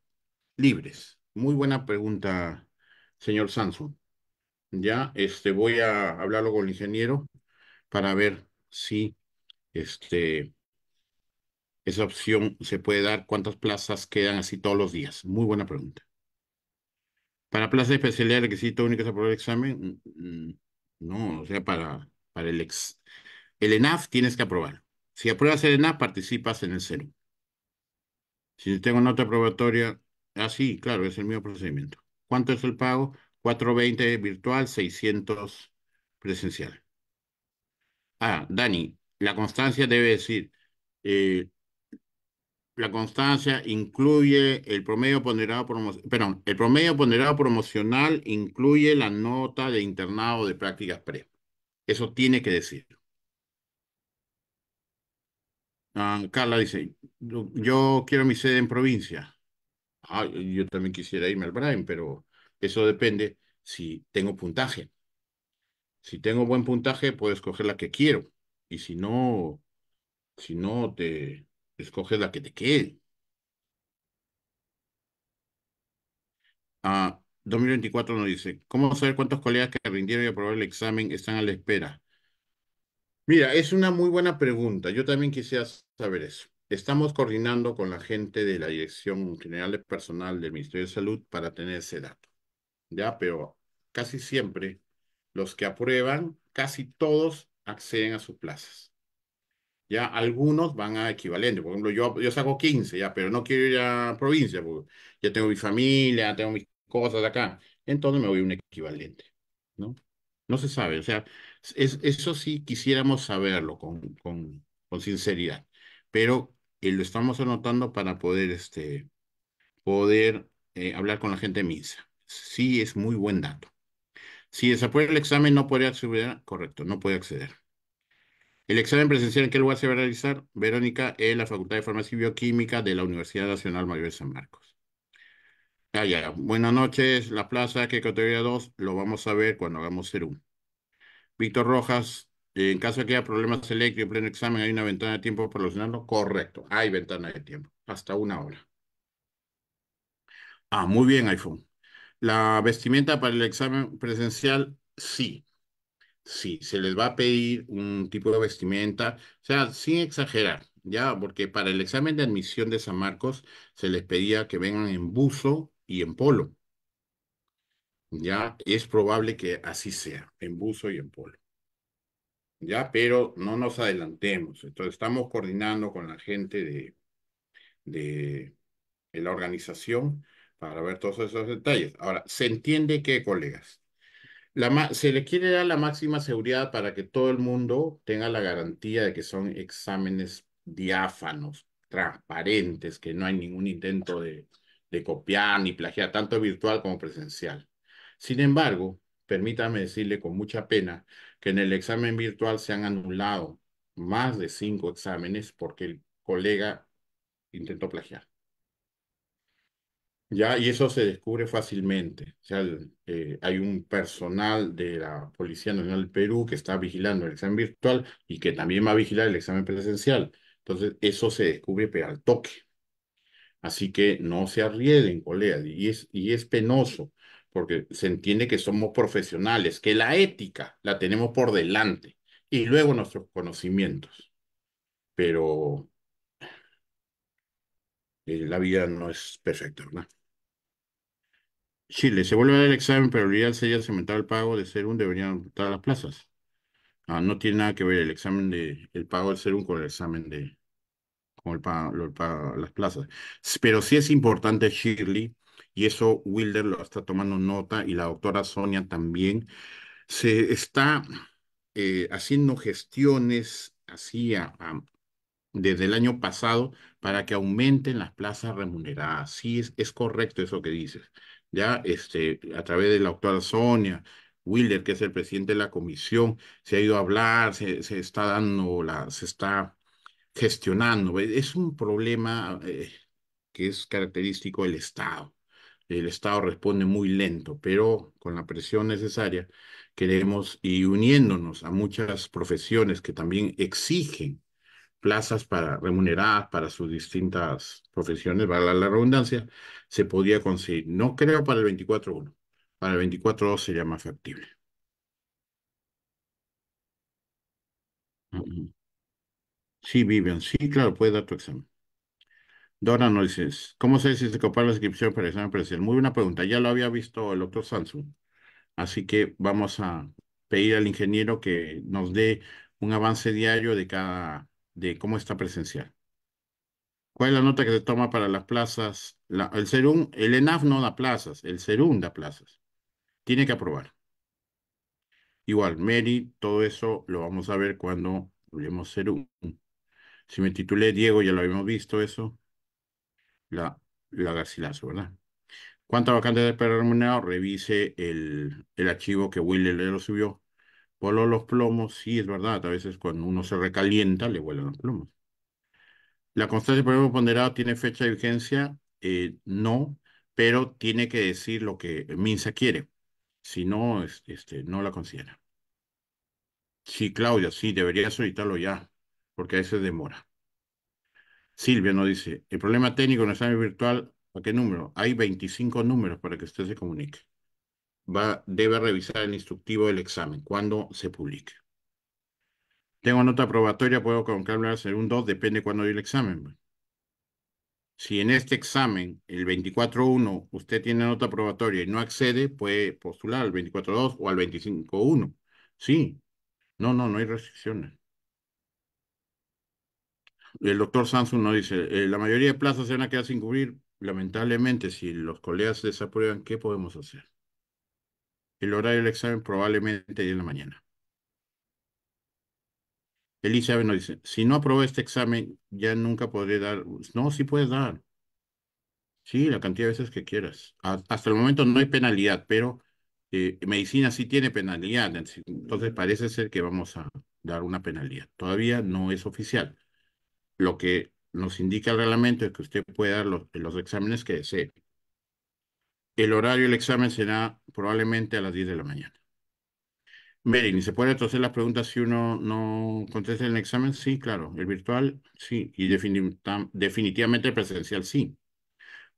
libres. Muy buena pregunta, señor Sanson. Ya, este, voy a hablarlo con el ingeniero para ver si este esa opción se puede dar, cuántas plazas quedan así todos los días. Muy buena pregunta. Para plaza de especialidad, requisito único es aprobar el examen. Mm, mm, no, o sea, para, para el ex. El ENAF tienes que aprobar. Si apruebas el ENAF, participas en el CERU. Si tengo nota aprobatoria, ah, sí, claro, es el mismo procedimiento. ¿Cuánto es el pago? 420 virtual, 600 presencial. Ah, Dani, la constancia debe decir, eh, la constancia incluye el promedio ponderado promocional, perdón, el promedio ponderado promocional incluye la nota de internado de prácticas pre. Eso tiene que decir. Ah, Carla dice, yo quiero mi sede en provincia. yo también quisiera irme al Brian, pero eso depende si tengo puntaje. Si tengo buen puntaje, puedo escoger la que quiero. Y si no, si no, te, escoge la que te quede. 2024 ah, nos dice, ¿cómo saber cuántos colegas que rindieron y aprobaron el examen están a la espera? Mira, es una muy buena pregunta. Yo también quisiera saber eso. Estamos coordinando con la gente de la Dirección General de Personal del Ministerio de Salud para tener ese dato. Ya, pero casi siempre los que aprueban, casi todos acceden a sus plazas ya algunos van a equivalente. Por ejemplo, yo, yo saco 15, ya, pero no quiero ir a provincia, porque ya tengo mi familia, tengo mis cosas acá. Entonces me voy a un equivalente, ¿no? No se sabe, o sea, eso sí quisiéramos saberlo con, con, sinceridad, pero eh, lo estamos anotando para poder, este, poder eh, hablar con la gente MINSA. Sí es muy buen dato. Si desaparece el examen, no puede acceder, correcto, no puede acceder. El examen presencial en qué lugar se va a realizar, Verónica, en la Facultad de Farmacia y Bioquímica de la Universidad Nacional Mayor de San Marcos. Ah, buenas noches, la plaza, que categoría 2, lo vamos a ver cuando hagamos uno Víctor Rojas, en caso de que haya problemas eléctricos en pleno examen, ¿hay una ventana de tiempo para solucionarlo? Correcto, hay ventana de tiempo, hasta una hora. Ah, muy bien, iPhone. La vestimenta para el examen presencial, sí sí, se les va a pedir un tipo de vestimenta, o sea, sin exagerar, ya, porque para el examen de admisión de San Marcos se les pedía que vengan en buzo y en polo. Ya, es probable que así sea, en buzo y en polo. Ya, pero no nos adelantemos. Entonces, estamos coordinando con la gente de, de, de la organización para ver todos esos detalles. Ahora, se entiende que, colegas, se le quiere dar la máxima seguridad para que todo el mundo tenga la garantía de que son exámenes diáfanos, transparentes, que no hay ningún intento de, de copiar ni plagiar, tanto virtual como presencial. Sin embargo, permítame decirle con mucha pena que en el examen virtual se han anulado más de cinco exámenes porque el colega intentó plagiar. Ya, y eso se descubre fácilmente. O sea, eh, hay un personal de la Policía Nacional del Perú que está vigilando el examen virtual y que también va a vigilar el examen presencial. Entonces, eso se descubre pero al toque. Así que no se arriesguen, colegas, y es, y es penoso, porque se entiende que somos profesionales, que la ética la tenemos por delante y luego nuestros conocimientos. Pero eh, la vida no es perfecta, ¿verdad? Shirley, se vuelve a dar el examen, pero se ideal sería cementar el pago de ser un deberían todas las plazas. Ah, no tiene nada que ver el examen de el pago del un con el examen de con el las plazas. Pero sí es importante, Shirley, y eso Wilder lo está tomando nota y la doctora Sonia también, se está eh, haciendo gestiones así a, desde el año pasado para que aumenten las plazas remuneradas. Sí, es, correcto eso que dices. Ya este, a través de la doctora Sonia, Wilder que es el presidente de la comisión, se ha ido a hablar, se, está dando, la, se está gestionando. Es un problema eh, que es característico del Estado. El Estado responde muy lento, pero con la presión necesaria queremos y uniéndonos a muchas profesiones que también exigen plazas para remunerar para sus distintas profesiones, para la redundancia, se podía conseguir. No creo para el 24.1, para el 24.2 sería más factible. Sí, Vivian, sí, claro, puede dar tu examen. Dora no dices. ¿cómo se dice si compara la inscripción para el examen presencial? Muy buena pregunta, ya lo había visto el doctor Samsung, así que vamos a pedir al ingeniero que nos dé un avance diario de cada de cómo está presencial. ¿Cuál es la nota que se toma para las plazas? el CERUM, el ENAF no da plazas, el CERUM da plazas. Tiene que aprobar. Igual, Mary, todo eso lo vamos a ver cuando hablemos CERUM. Si me titulé Diego, ya lo habíamos visto eso. La, la Garcilaso, ¿verdad? ¿Cuántas vacantes de remunerado? Revise el, el archivo que Will lo subió voló los plomos, sí, es verdad, a veces cuando uno se recalienta le vuelan los plomos. La constancia de problema ponderado tiene fecha de vigencia, eh, no, pero tiene que decir lo que Minsa quiere. Si no, este, no la considera. Sí, Claudia, sí, debería solicitarlo ya, porque a veces demora. Silvia nos dice, el problema técnico en el examen virtual, ¿a qué número? Hay 25 números para que usted se comunique va, debe revisar el instructivo del examen cuando se publique. Tengo nota probatoria, puedo con en un 2, depende cuándo cuando doy el examen. Pues. Si en este examen, el 24.1, usted tiene nota probatoria y no accede, puede postular al 24.2 o al 25.1. Sí. No, no, no hay restricciones. El doctor Samsung nos dice, eh, la mayoría de plazas se van a quedar sin cubrir. Lamentablemente, si los colegas desaprueban, ¿qué podemos hacer? El horario del examen probablemente es en la mañana. Elizabeth nos dice, si no aprobó este examen, ya nunca podré dar. No, sí puedes dar. Sí, la cantidad de veces que quieras. Hasta el momento no hay penalidad, pero eh, medicina sí tiene penalidad. Entonces parece ser que vamos a dar una penalidad. Todavía no es oficial. Lo que nos indica el reglamento es que usted puede dar los, los exámenes que desee. El horario del examen será probablemente a las 10 de la mañana. Mary, ¿se puede retroceder las preguntas si uno no contesta el examen? Sí, claro. El virtual, sí. Y definitivamente el presencial, sí.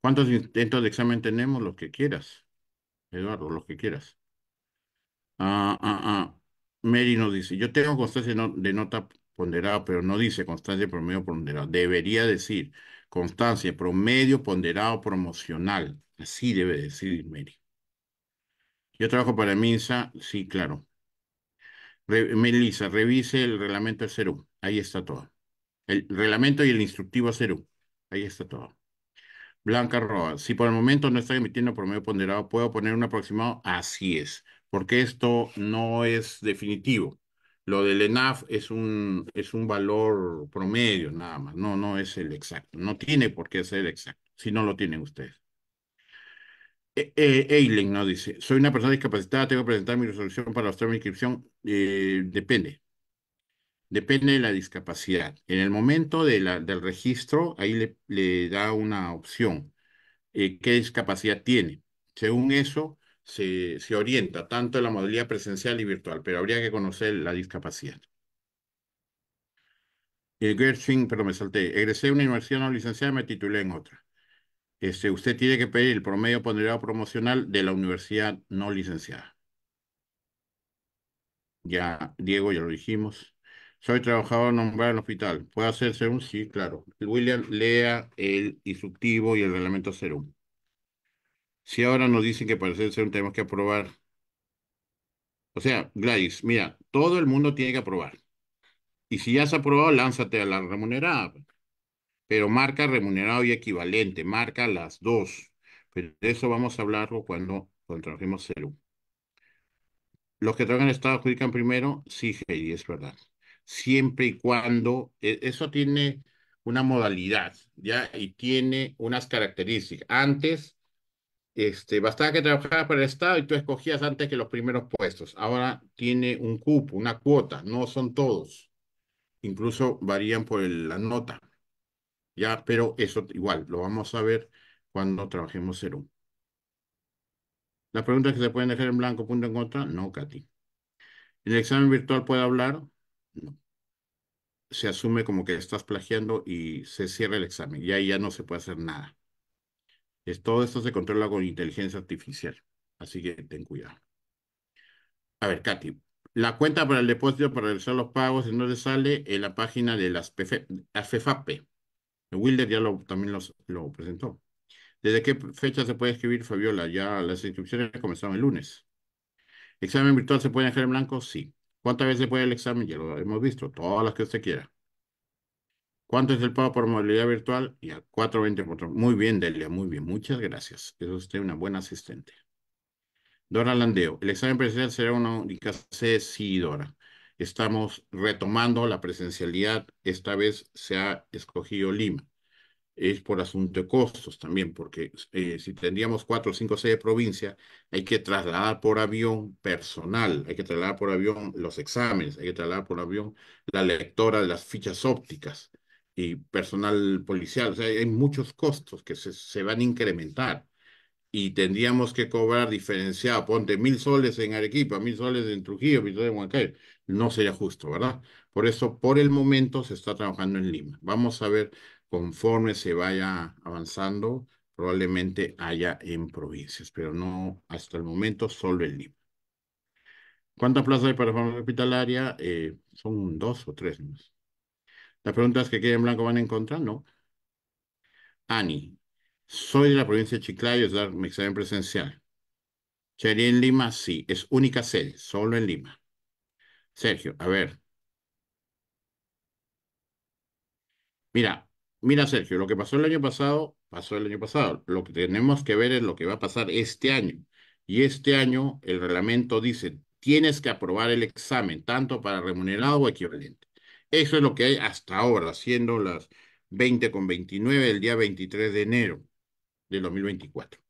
¿Cuántos intentos de examen tenemos? Los que quieras. Eduardo, los que quieras. Ah, ah, ah, Mary nos dice, yo tengo constancia de nota ponderada, pero no dice constancia de promedio ponderada. Debería decir, Constancia, promedio ponderado promocional. Así debe decir Mary. Yo trabajo para MINSA, sí, claro. Melissa, revise el reglamento de CERU. Ahí está todo. El reglamento y el instructivo CERU. Ahí está todo. Blanca Roa, si por el momento no está emitiendo promedio ponderado, puedo poner un aproximado. Así es, porque esto no es definitivo. Lo del ENAF es un, es un valor promedio nada más, no, no es el exacto, no tiene por qué ser exacto, si no lo tienen ustedes. E, e, Eilen nos dice, soy una persona discapacitada, tengo que presentar mi resolución para mostrar mi inscripción. Eh, depende, depende de la discapacidad. En el momento de del registro, ahí le, da una opción, eh, qué discapacidad tiene. Según eso, se, orienta tanto en la modalidad presencial y virtual, pero habría que conocer la discapacidad. Eh, Gershwin, pero me salté. Egresé de una universidad no licenciada y me titulé en otra. Este, usted tiene que pedir el promedio ponderado promocional de la universidad no licenciada. Ya, Diego, ya lo dijimos. Soy trabajador nombrado en el hospital. ¿Puede hacer un? Sí, claro. William, lea el instructivo y el reglamento serum. Si ahora nos dicen que para hacer un tenemos que aprobar. O sea, Gladys, mira, todo el mundo tiene que aprobar. Y si ya has aprobado, lánzate a la remunerada. Pues. Pero marca remunerado y equivalente, marca las dos. Pero de eso vamos a hablarlo cuando, cuando trabajemos Los que trabajan Estado adjudican primero, sí, Heidi, es verdad. Siempre y cuando, e, eso tiene una modalidad, ¿ya? Y tiene unas características. Antes este, bastaba que trabajaras para el Estado y tú escogías antes que los primeros puestos. Ahora tiene un cupo, una cuota, no son todos. Incluso varían por la nota. Ya, pero eso igual, lo vamos a ver cuando trabajemos cero. Las preguntas que se pueden dejar en blanco, punto en contra, no, Katy. ¿El examen virtual puede hablar? No. Se asume como que estás plagiando y se cierra el examen. Y ahí ya no se puede hacer nada todo esto se controla con inteligencia artificial. Así que ten cuidado. A ver, Katy. La cuenta para el depósito para realizar los pagos, ¿en dónde sale? En la página de las FEFAPE. Wilder ya lo, también lo presentó. ¿Desde qué fecha se puede escribir, Fabiola? Ya las inscripciones comenzaron el lunes. ¿Examen virtual se puede dejar en blanco? Sí. ¿Cuántas veces puede el examen? Ya lo hemos visto, todas las que usted quiera. ¿Cuánto es el pago por movilidad virtual? Y a 4.20 Muy bien, Delia, muy bien. Muchas gracias. Es usted una buena asistente. Dora Landeo, el examen presencial será una única sí, Dora. Estamos retomando la presencialidad. Esta vez se ha escogido Lima. Es por asunto de costos también, porque eh, si tendríamos cuatro o cinco sedes de provincia, hay que trasladar por avión personal, hay que trasladar por avión los exámenes, hay que trasladar por avión la lectora las fichas ópticas y personal policial. O sea, hay muchos costos que se, van a incrementar y tendríamos que cobrar diferenciado, ponte mil soles en Arequipa, mil soles en Trujillo, mil soles en Huancayo. No sería justo, ¿verdad? Por eso, por el momento, se está trabajando en Lima. Vamos a ver conforme se vaya avanzando, probablemente haya en provincias, pero no hasta el momento solo en Lima. ¿Cuántas plazas hay para forma hospitalaria? Eh, son dos o tres más. Las preguntas que queden en blanco van a encontrar, no. Ani, soy de la provincia de Chiclayo, es dar mi examen presencial. ¿Sería en Lima? Sí, es única sede, solo en Lima. Sergio, a ver. Mira, mira Sergio, lo que pasó el año pasado, pasó el año pasado. Lo que tenemos que ver es lo que va a pasar este año. Y este año el reglamento dice, tienes que aprobar el examen, tanto para remunerado o equivalente. Eso es lo que hay hasta ahora, siendo las 20 con 29 del día 23 de enero de 2024.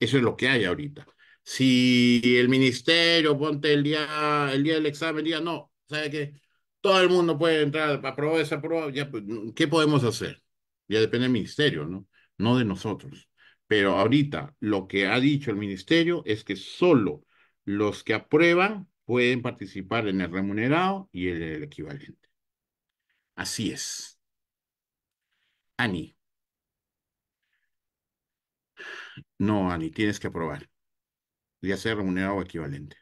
Eso es lo que hay ahorita. Si el ministerio ponte el día, el día del examen, día no, ¿sabe qué? Todo el mundo puede entrar, aprobó, prueba ya, pues, ¿qué podemos hacer? Ya depende del ministerio, ¿no? No de nosotros. Pero ahorita lo que ha dicho el ministerio es que solo los que aprueban pueden participar en el remunerado y en el equivalente. Así es. Ani. No, Ani, tienes que aprobar. Ya hacer remunerado o equivalente.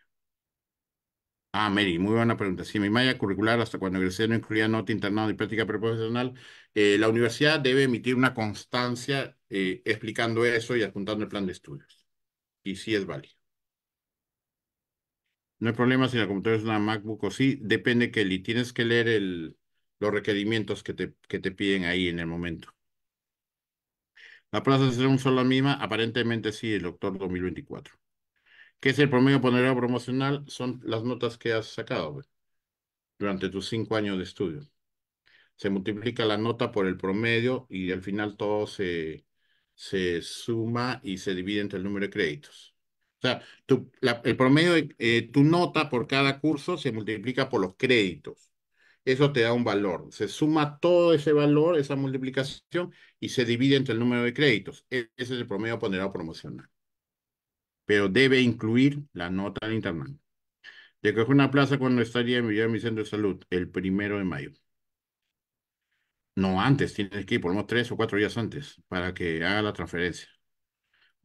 Ah, Mary, muy buena pregunta. Si mi malla curricular hasta cuando ingresé no incluía nota internado y práctica preprofesional, eh, la universidad debe emitir una constancia eh, explicando eso y apuntando el plan de estudios. Y sí es válido. No hay problema si la computadora es una MacBook o sí, depende que le tienes que leer el, los requerimientos que te, que te piden ahí en el momento. La plaza será un solo misma, aparentemente sí, el doctor 2024. ¿Qué es el promedio ponderado promocional? Son las notas que has sacado durante tus cinco años de estudio. Se multiplica la nota por el promedio y al final todo se, suma y se divide entre el número de créditos. O sea, el promedio, de, eh, tu nota por cada curso se multiplica por los créditos eso te da un valor. Se suma todo ese valor, esa multiplicación, y se divide entre el número de créditos. E-, ese es el promedio ponderado promocional. Pero debe incluir la nota de internal. De una Plaza, cuando estaría en mi centro de salud? El primero de mayo. No, antes, tienes que ir por lo menos tres o cuatro días antes para que haga la transferencia.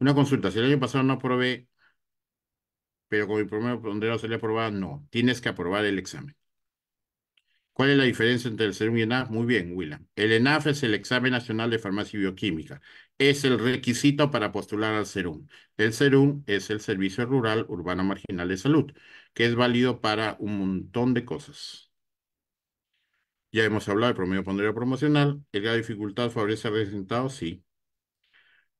Una consulta, si el año pasado no aprobé, pero con mi promedio ponderado le aprobada, no. Tienes que aprobar el examen. ¿Cuál es la diferencia entre el serum y el ENAF? Muy bien, William. El ENAF es el examen nacional de farmacia y bioquímica. Es el requisito para postular al serum. El serum es el servicio rural urbano marginal de salud, que es válido para un montón de cosas. Ya hemos hablado del promedio pondría promocional. ¿El grado de dificultad favorece resultado? Sí.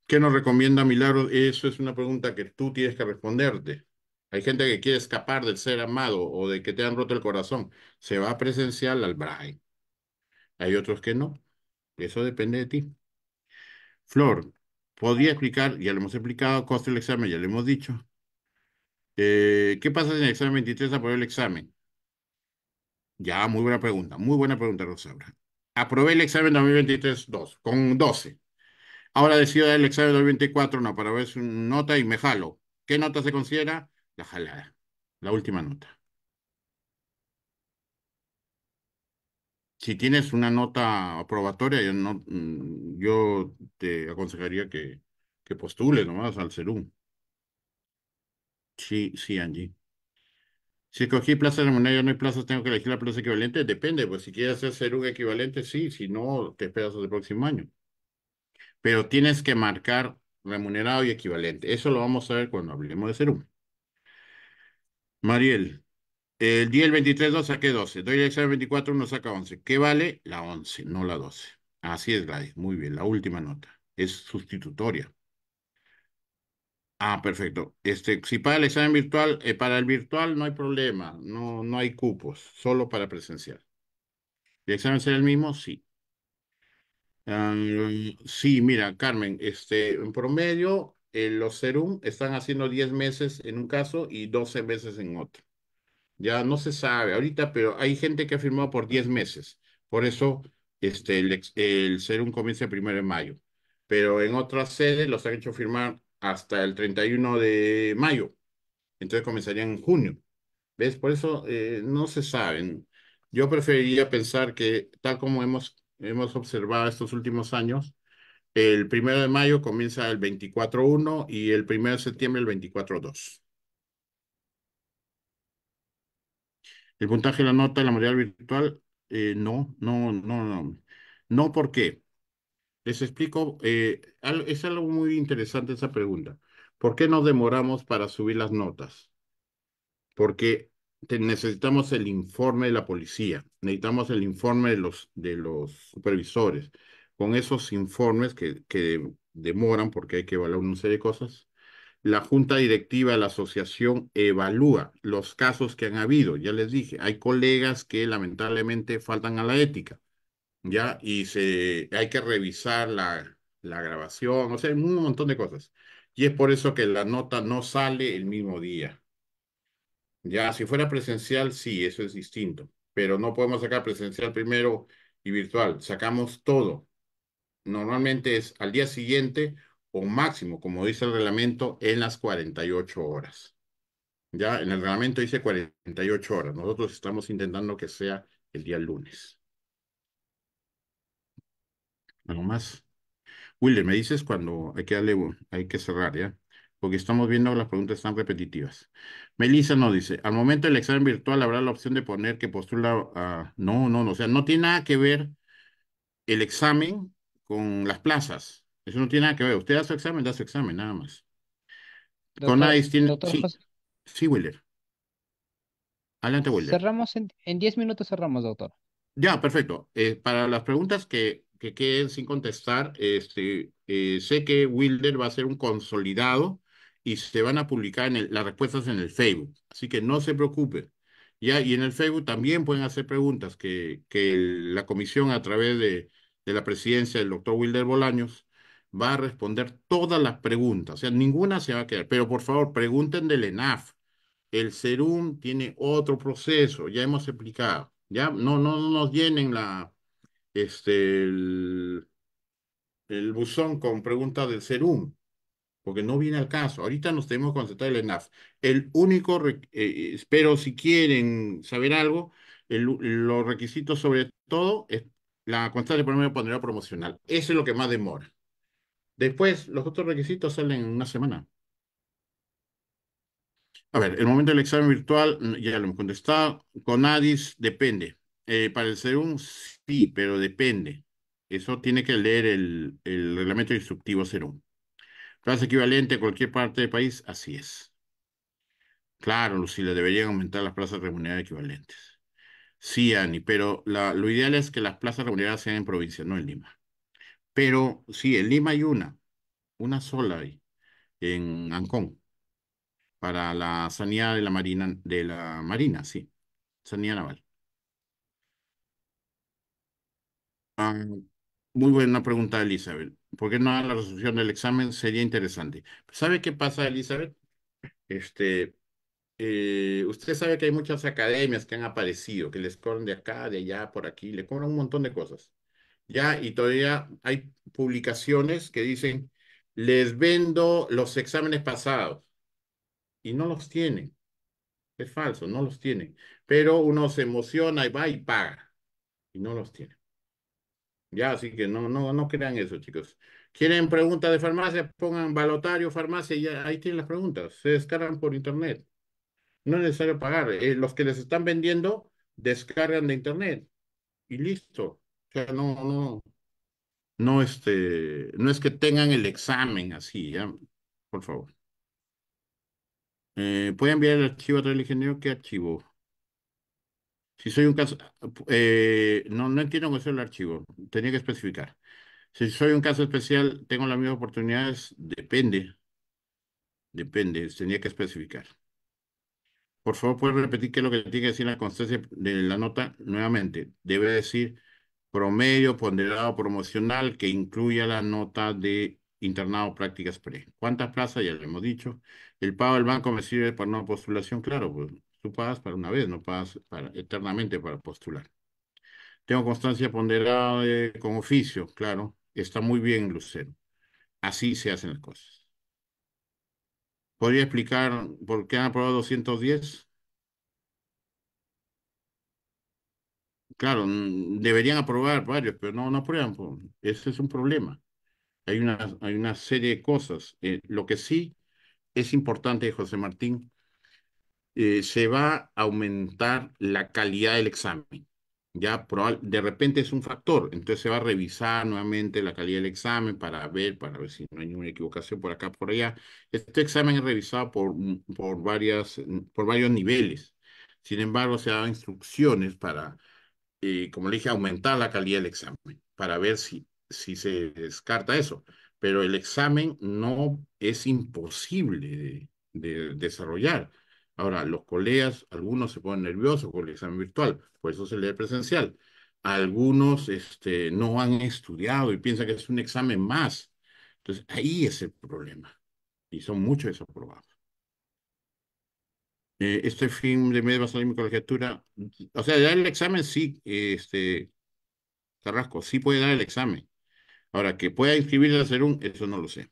¿Qué nos recomienda Milagro? Eso es una pregunta que tú tienes que responderte. Hay gente que quiere escapar del ser amado o de que te han roto el corazón. Se va a presenciar al Brahe. Hay otros que no. Eso depende de ti. Flor, podría explicar, ya lo hemos explicado, costo del examen, ya lo hemos dicho. Eh, ¿Qué pasa en el examen 23 aprobé el examen? Ya, muy buena pregunta, muy buena pregunta, Rosabra. Aprobé el examen 2023-2, con 12. Ahora decido dar el examen 2024, no, para ver su nota y me jalo. ¿Qué nota se considera? la jalada. La última nota. Si tienes una nota aprobatoria, yo, no, mm, yo te aconsejaría que, que postule nomás al CERU. Sí, sí, Angie. Si cogí plaza de no hay plazas, tengo que elegir la plaza equivalente. Depende, pues si quieres hacer CERU equivalente, sí, si no, te esperas hasta el próximo año. Pero tienes que marcar remunerado y equivalente. Eso lo vamos a ver cuando hablemos de CERUM. Mariel, el día el 23 2 saqué 12, doy el examen 24, 1 saca 11. ¿Qué vale? La 11, no la 12. Así es, Gladys. Muy bien, la última nota. Es sustitutoria. Ah, perfecto. Este, si para el examen virtual, eh, para el virtual no hay problema, no, no hay cupos, solo para presencial. ¿El examen será el mismo? Sí. Ah, sí, mira, Carmen, este, en promedio eh, los serum están haciendo 10 meses en un caso y 12 meses en otro. Ya no se sabe ahorita, pero hay gente que ha firmado por 10 meses. Por eso este, el, serum comienza el primero de mayo. Pero en otras sedes los han hecho firmar hasta el 31 de mayo. Entonces comenzarían en junio. ¿Ves? Por eso eh, no se saben. Yo preferiría pensar que, tal como hemos, hemos observado estos últimos años, el primero de mayo comienza el 24-1 y el primero de septiembre el 24-2. El puntaje de la nota de la modalidad virtual, eh, no, no, no, no. No, ¿por qué? Les explico, eh, es algo muy interesante esa pregunta. ¿Por qué nos demoramos para subir las notas? Porque necesitamos el informe de la policía, necesitamos el informe de los, de los supervisores, con esos informes que, demoran porque hay que evaluar una serie de cosas, la junta directiva de la asociación evalúa los casos que han habido. Ya les dije, hay colegas que lamentablemente faltan a la ética, ¿ya? Y se, hay que revisar la, la grabación, o sea, un montón de cosas. Y es por eso que la nota no sale el mismo día. Ya, si fuera presencial, sí, eso es distinto, pero no podemos sacar presencial primero y virtual, sacamos todo normalmente es al día siguiente o máximo, como dice el reglamento, en las 48 horas. Ya en el reglamento dice 48 horas. Nosotros estamos intentando que sea el día lunes. ¿Algo más? William, me dices cuando hay que darle, hay que cerrar, ¿ya? Porque estamos viendo las preguntas tan repetitivas. Melissa nos dice, al momento del examen virtual habrá la opción de poner que postula No, no, no, o sea, no tiene nada que ver el examen con las plazas. Eso no tiene nada que ver. Usted da su examen, da su examen, nada más. con nadie tiene... Sí, Adelante, Wilder Cerramos en, diez minutos, cerramos, doctor. Ya, perfecto. Eh, para las preguntas que, que queden sin contestar, este, eh, sé que Wilder va a ser un consolidado y se van a publicar en las respuestas en el Facebook. Así que no se preocupe. Ya, y en el Facebook también pueden hacer preguntas que, que la comisión a través de, de la presidencia del doctor Wilder Bolaños, va a responder todas las preguntas. O sea, ninguna se va a quedar. Pero por favor, pregunten del ENAF. El Serum tiene otro proceso, ya hemos explicado. Ya no, no, nos llenen la, este, el, buzón con preguntas del Serum. porque no viene al caso. Ahorita nos tenemos que concentrar en el ENAF. El único, eh, espero si quieren saber algo, los requisitos sobre todo es la de promedio pondría promocional. Eso es lo que más demora. Después, los otros requisitos salen en una semana. A ver, el momento del examen virtual, mm, ya lo hemos contestado. Con ADIS depende. Eh, para el SERUM, sí, pero depende. Eso tiene que leer el, reglamento instructivo SERUM. Plaza equivalente en cualquier parte del país, así es. Claro, Lucila, deberían aumentar las plazas remuneradas equivalentes. Sí, Ani, pero lo ideal es que las plazas remuneradas sean en provincia, no en Lima. Pero sí, en Lima hay una, una sola ahí, en Ancón, para la sanidad de la Marina, de la Marina, sí, sanidad naval. Ah, muy buena pregunta, Elizabeth. ¿Por qué no la resolución del examen? Sería interesante. ¿Sabe qué pasa, Elizabeth? Este, eh, usted sabe que hay muchas academias que han aparecido, que les cobran de acá, de allá, por aquí, le cobran un montón de cosas. Ya, y todavía hay publicaciones que dicen, les vendo los exámenes pasados. Y no los tienen. Es falso, no los tienen. Pero uno se emociona y va y paga. Y no los tiene. Ya, así que no, no, no crean eso, chicos. ¿Quieren preguntas de farmacia? Pongan balotario, farmacia, y ahí tienen las preguntas. Se descargan por internet. No es necesario pagar. Eh, los que les están vendiendo descargan de internet y listo. O sea, no, no, no, este, no es que tengan el examen así, ¿ya? Por favor. Eh, ¿Puede enviar el archivo a través del ingeniero? ¿Qué archivo? Si soy un caso, eh, no, no entiendo cómo es el archivo, tenía que especificar. Si soy un caso especial, ¿tengo las mismas oportunidades? Depende. Depende, tenía que especificar. Por favor, puedes repetir qué es lo que tiene que decir la constancia de la nota nuevamente. Debe decir promedio ponderado promocional que incluya la nota de internado prácticas pre. ¿Cuántas plazas? Ya lo hemos dicho. El pago del banco me sirve para una postulación, claro, pues tú pagas para una vez, no pagas para, eternamente para postular. Tengo constancia ponderada con oficio, claro. Está muy bien, Lucero. Así se hacen las cosas. ¿Podría explicar por qué han aprobado 210? Claro, deberían aprobar varios, pero no, no aprueban. Ese es un problema. Hay una, hay una serie de cosas. Eh, lo que sí es importante, José Martín, eh, se va a aumentar la calidad del examen ya de repente es un factor, entonces se va a revisar nuevamente la calidad del examen para ver, para ver si no hay ninguna equivocación por acá, por allá. Este examen es revisado por, mm, por, varias, mm, por varios niveles. Sin embargo, se dan instrucciones para, eh, como le dije, aumentar la calidad del examen, para ver si, si se descarta eso. Pero el examen no es imposible de desarrollar. Ahora, los colegas, algunos se ponen nerviosos con el examen virtual, por eso se lee presencial. Algunos este, no han estudiado y piensan que es un examen más. Entonces, ahí es el problema. Y son muchos desaprobados. Eh, este fin de mes va a salir mi colegiatura. O sea, dar el examen sí, este, Carrasco, sí puede dar el examen. Ahora, que pueda inscribirse a hacer un, eso no lo sé.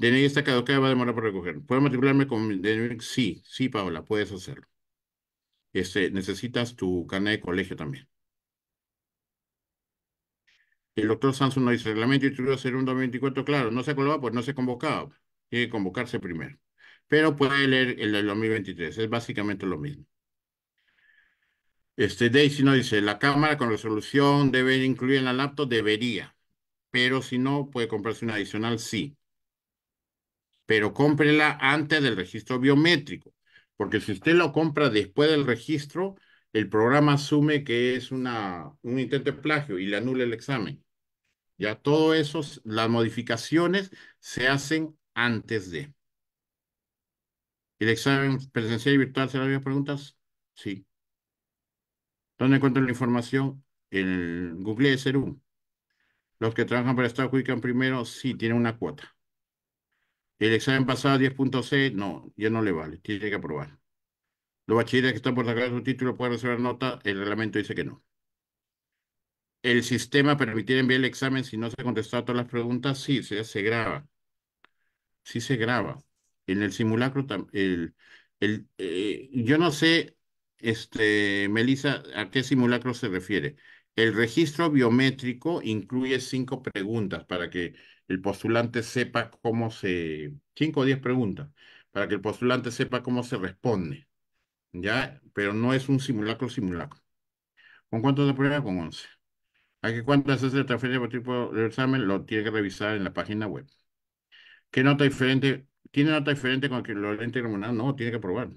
DNI está caducado, va a demorar para recoger. ¿Puedo matricularme con DNI? Sí, sí, Paola, puedes hacerlo. Este, necesitas tu carnet de colegio también. El doctor Samson no dice, reglamento y hacer un 2024. claro, no se ha colocado pues no se ha convocado. Tiene que convocarse primero. Pero puede leer el del 2023, es básicamente lo mismo. Este, Daisy no dice, la cámara con resolución debe incluir en la laptop, debería. Pero si no, puede comprarse una adicional, sí pero cómprela antes del registro biométrico, porque si usted lo compra después del registro, el programa asume que es una, un intento de plagio y le anula el examen. Ya todo eso, las modificaciones se hacen antes de. ¿El examen presencial y virtual será las preguntas? Sí. ¿Dónde encuentro la información? En Google Serum. Los que trabajan para el Estado primero, sí, tienen una cuota. El examen pasado 10.6, no, ya no le vale, tiene que aprobar. Los bachilleres que están por sacar su título pueden recibir nota, el reglamento dice que no. ¿El sistema permitirá enviar el examen si no se ha contestado todas las preguntas? Sí, se, graba. Sí se graba. En el simulacro, el, el, eh, yo no sé, este, a qué simulacro se refiere. El registro biométrico incluye cinco preguntas para que el postulante sepa cómo se, 5 o 10 preguntas, para que el postulante sepa cómo se responde, ¿ya? Pero no es un simulacro simulacro. ¿Con cuánto se prueba? Con 11. ¿A qué cuántas se transferencia por tipo de examen? Lo tiene que revisar en la página web. ¿Qué nota diferente? ¿Tiene nota diferente con el que lo integra No, tiene que probar.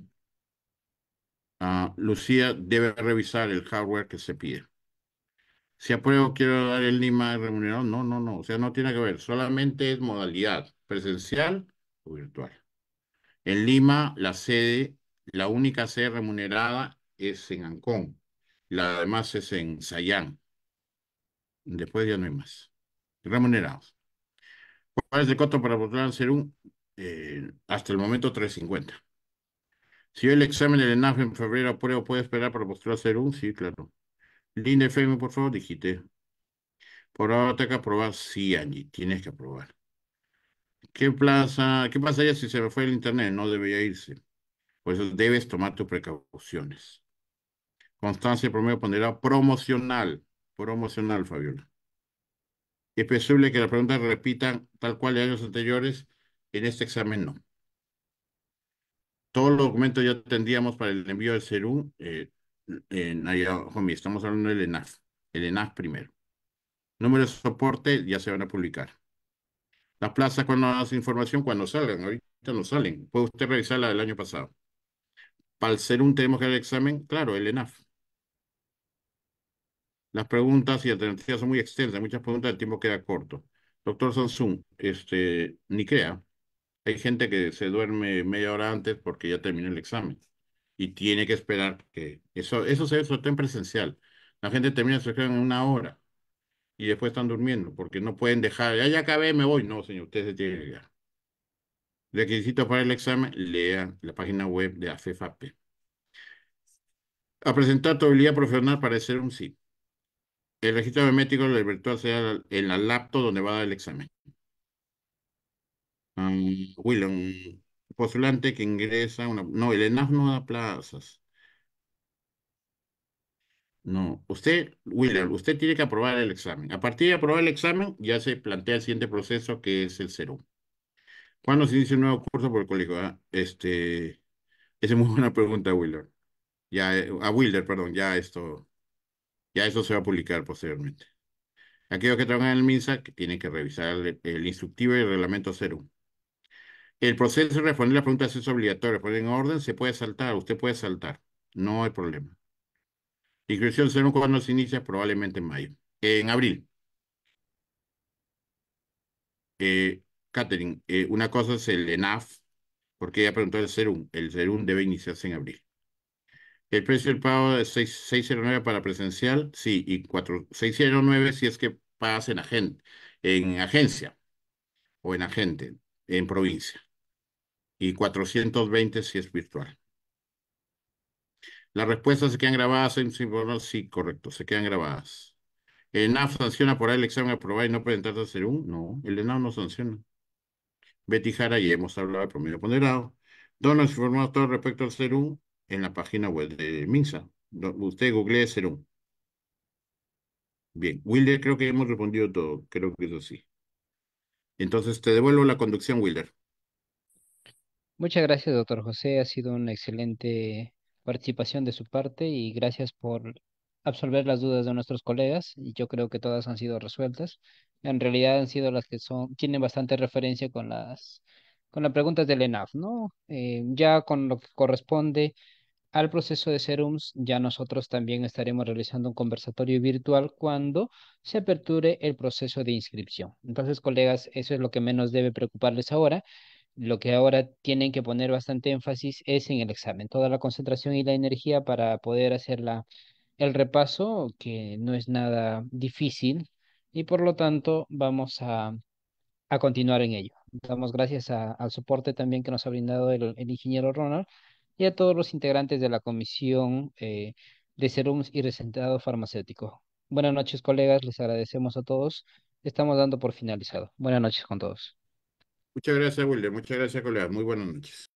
Ah, Lucía debe revisar el hardware que se pide si apruebo quiero dar el Lima remunerado. No, no, no. O sea, no tiene que ver. Solamente es modalidad presencial o virtual. En Lima, la sede, la única sede remunerada es en Ancón. La demás es en Sayán. Después ya no hay más. Remunerados. ¿Cuál es el costo para postular ser un eh, hasta el momento 3.50. Si yo el examen del ENAF en febrero apruebo, ¿puede esperar para postular ser un Sí, claro. Linda FM, por favor, dijiste. Por ahora te que aprobar. Sí, Angie, tienes que aprobar. ¿Qué plaza? ¿Qué si se me fue el internet? No debería irse. Por eso debes tomar tus precauciones. Constancia promedio pondrá promocional. Promocional, Fabiola. Es posible que la preguntas repitan tal cual de años anteriores. En este examen no. Todos los documentos ya tendríamos para el envío del CERU. Eh, en, estamos hablando del ENAF. El ENAF primero. Número de soporte ya se van a publicar. Las plazas cuando hace información, cuando salgan. Ahorita no salen. Puede usted revisar la del año pasado. Para el CERUM tenemos que el examen, claro, el ENAF. Las preguntas y alternativas son muy extensas. Muchas preguntas, el tiempo queda corto. Doctor Samsung, este, ni crea. Hay gente que se duerme media hora antes porque ya terminó el examen y tiene que esperar que eso, eso se eso en presencial. La gente termina su examen en una hora y después están durmiendo porque no pueden dejar, ya, ah, ya acabé, me voy. No, señor, usted se tiene que llegar. Requisito para el examen, lean la página web de AFEFAP. A presentar tu habilidad profesional para hacer un sí. El registro biométrico del virtual sea en la laptop donde va a dar el examen. Um, postulante que ingresa No, el ENAF no da plazas. No, usted, Wilder, usted tiene que aprobar el examen. A partir de aprobar el examen, ya se plantea el siguiente proceso que es el cero. ¿Cuándo se inicia un nuevo curso por el colegio? Ah, este, esa es muy buena pregunta, Wilder. Ya, eh, a Wilder, perdón, ya esto, ya eso se va a publicar posteriormente. Aquellos que trabajan en el MINSA tienen que revisar el, instructivo y el reglamento cero. El proceso de responder las preguntas es obligatorio, poner en orden, se puede saltar, usted puede saltar, no hay problema. Inscripción un cuando se inicia, probablemente en mayo, en abril. Catherine, eh, eh, una cosa es el ENAF, porque ella preguntó el serum El serum debe iniciarse en abril. El precio del pago es 609 para presencial, sí, y 609 si es que pagas en, agente, en agencia o en agente, en provincia y 420 si es virtual. Las respuestas se quedan grabadas en sí, correcto, se quedan grabadas. ¿El NAF sanciona por el examen aprobado y no presentarse a hacer un? No, el ENAF no sanciona. Betty Jara, y hemos hablado de promedio ponderado. Donos informados todo respecto al CERU? en la página web de MINSA. Usted google CERU. Bien, Wilder, creo que hemos respondido todo. Creo que eso sí. Entonces te devuelvo la conducción, Wilder. Muchas gracias, doctor José. Ha sido una excelente participación de su parte y gracias por absolver las dudas de nuestros colegas. Y yo creo que todas han sido resueltas. En realidad han sido las que son, tienen bastante referencia con las, con las preguntas del ENAF, ¿no? Eh, ya con lo que corresponde al proceso de serums, ya nosotros también estaremos realizando un conversatorio virtual cuando se aperture el proceso de inscripción. Entonces, colegas, eso es lo que menos debe preocuparles ahora lo que ahora tienen que poner bastante énfasis es en el examen, toda la concentración y la energía para poder hacer la, el repaso, que no es nada difícil, y por lo tanto vamos a, a continuar en ello. Damos gracias al soporte también que nos ha brindado el, ingeniero Ronald y a todos los integrantes de la Comisión eh, de Serums y Resentado Farmacéutico. Buenas noches, colegas, les agradecemos a todos. Estamos dando por finalizado. Buenas noches con todos. Muchas gracias, William. Muchas gracias, colega. Muy buenas noches.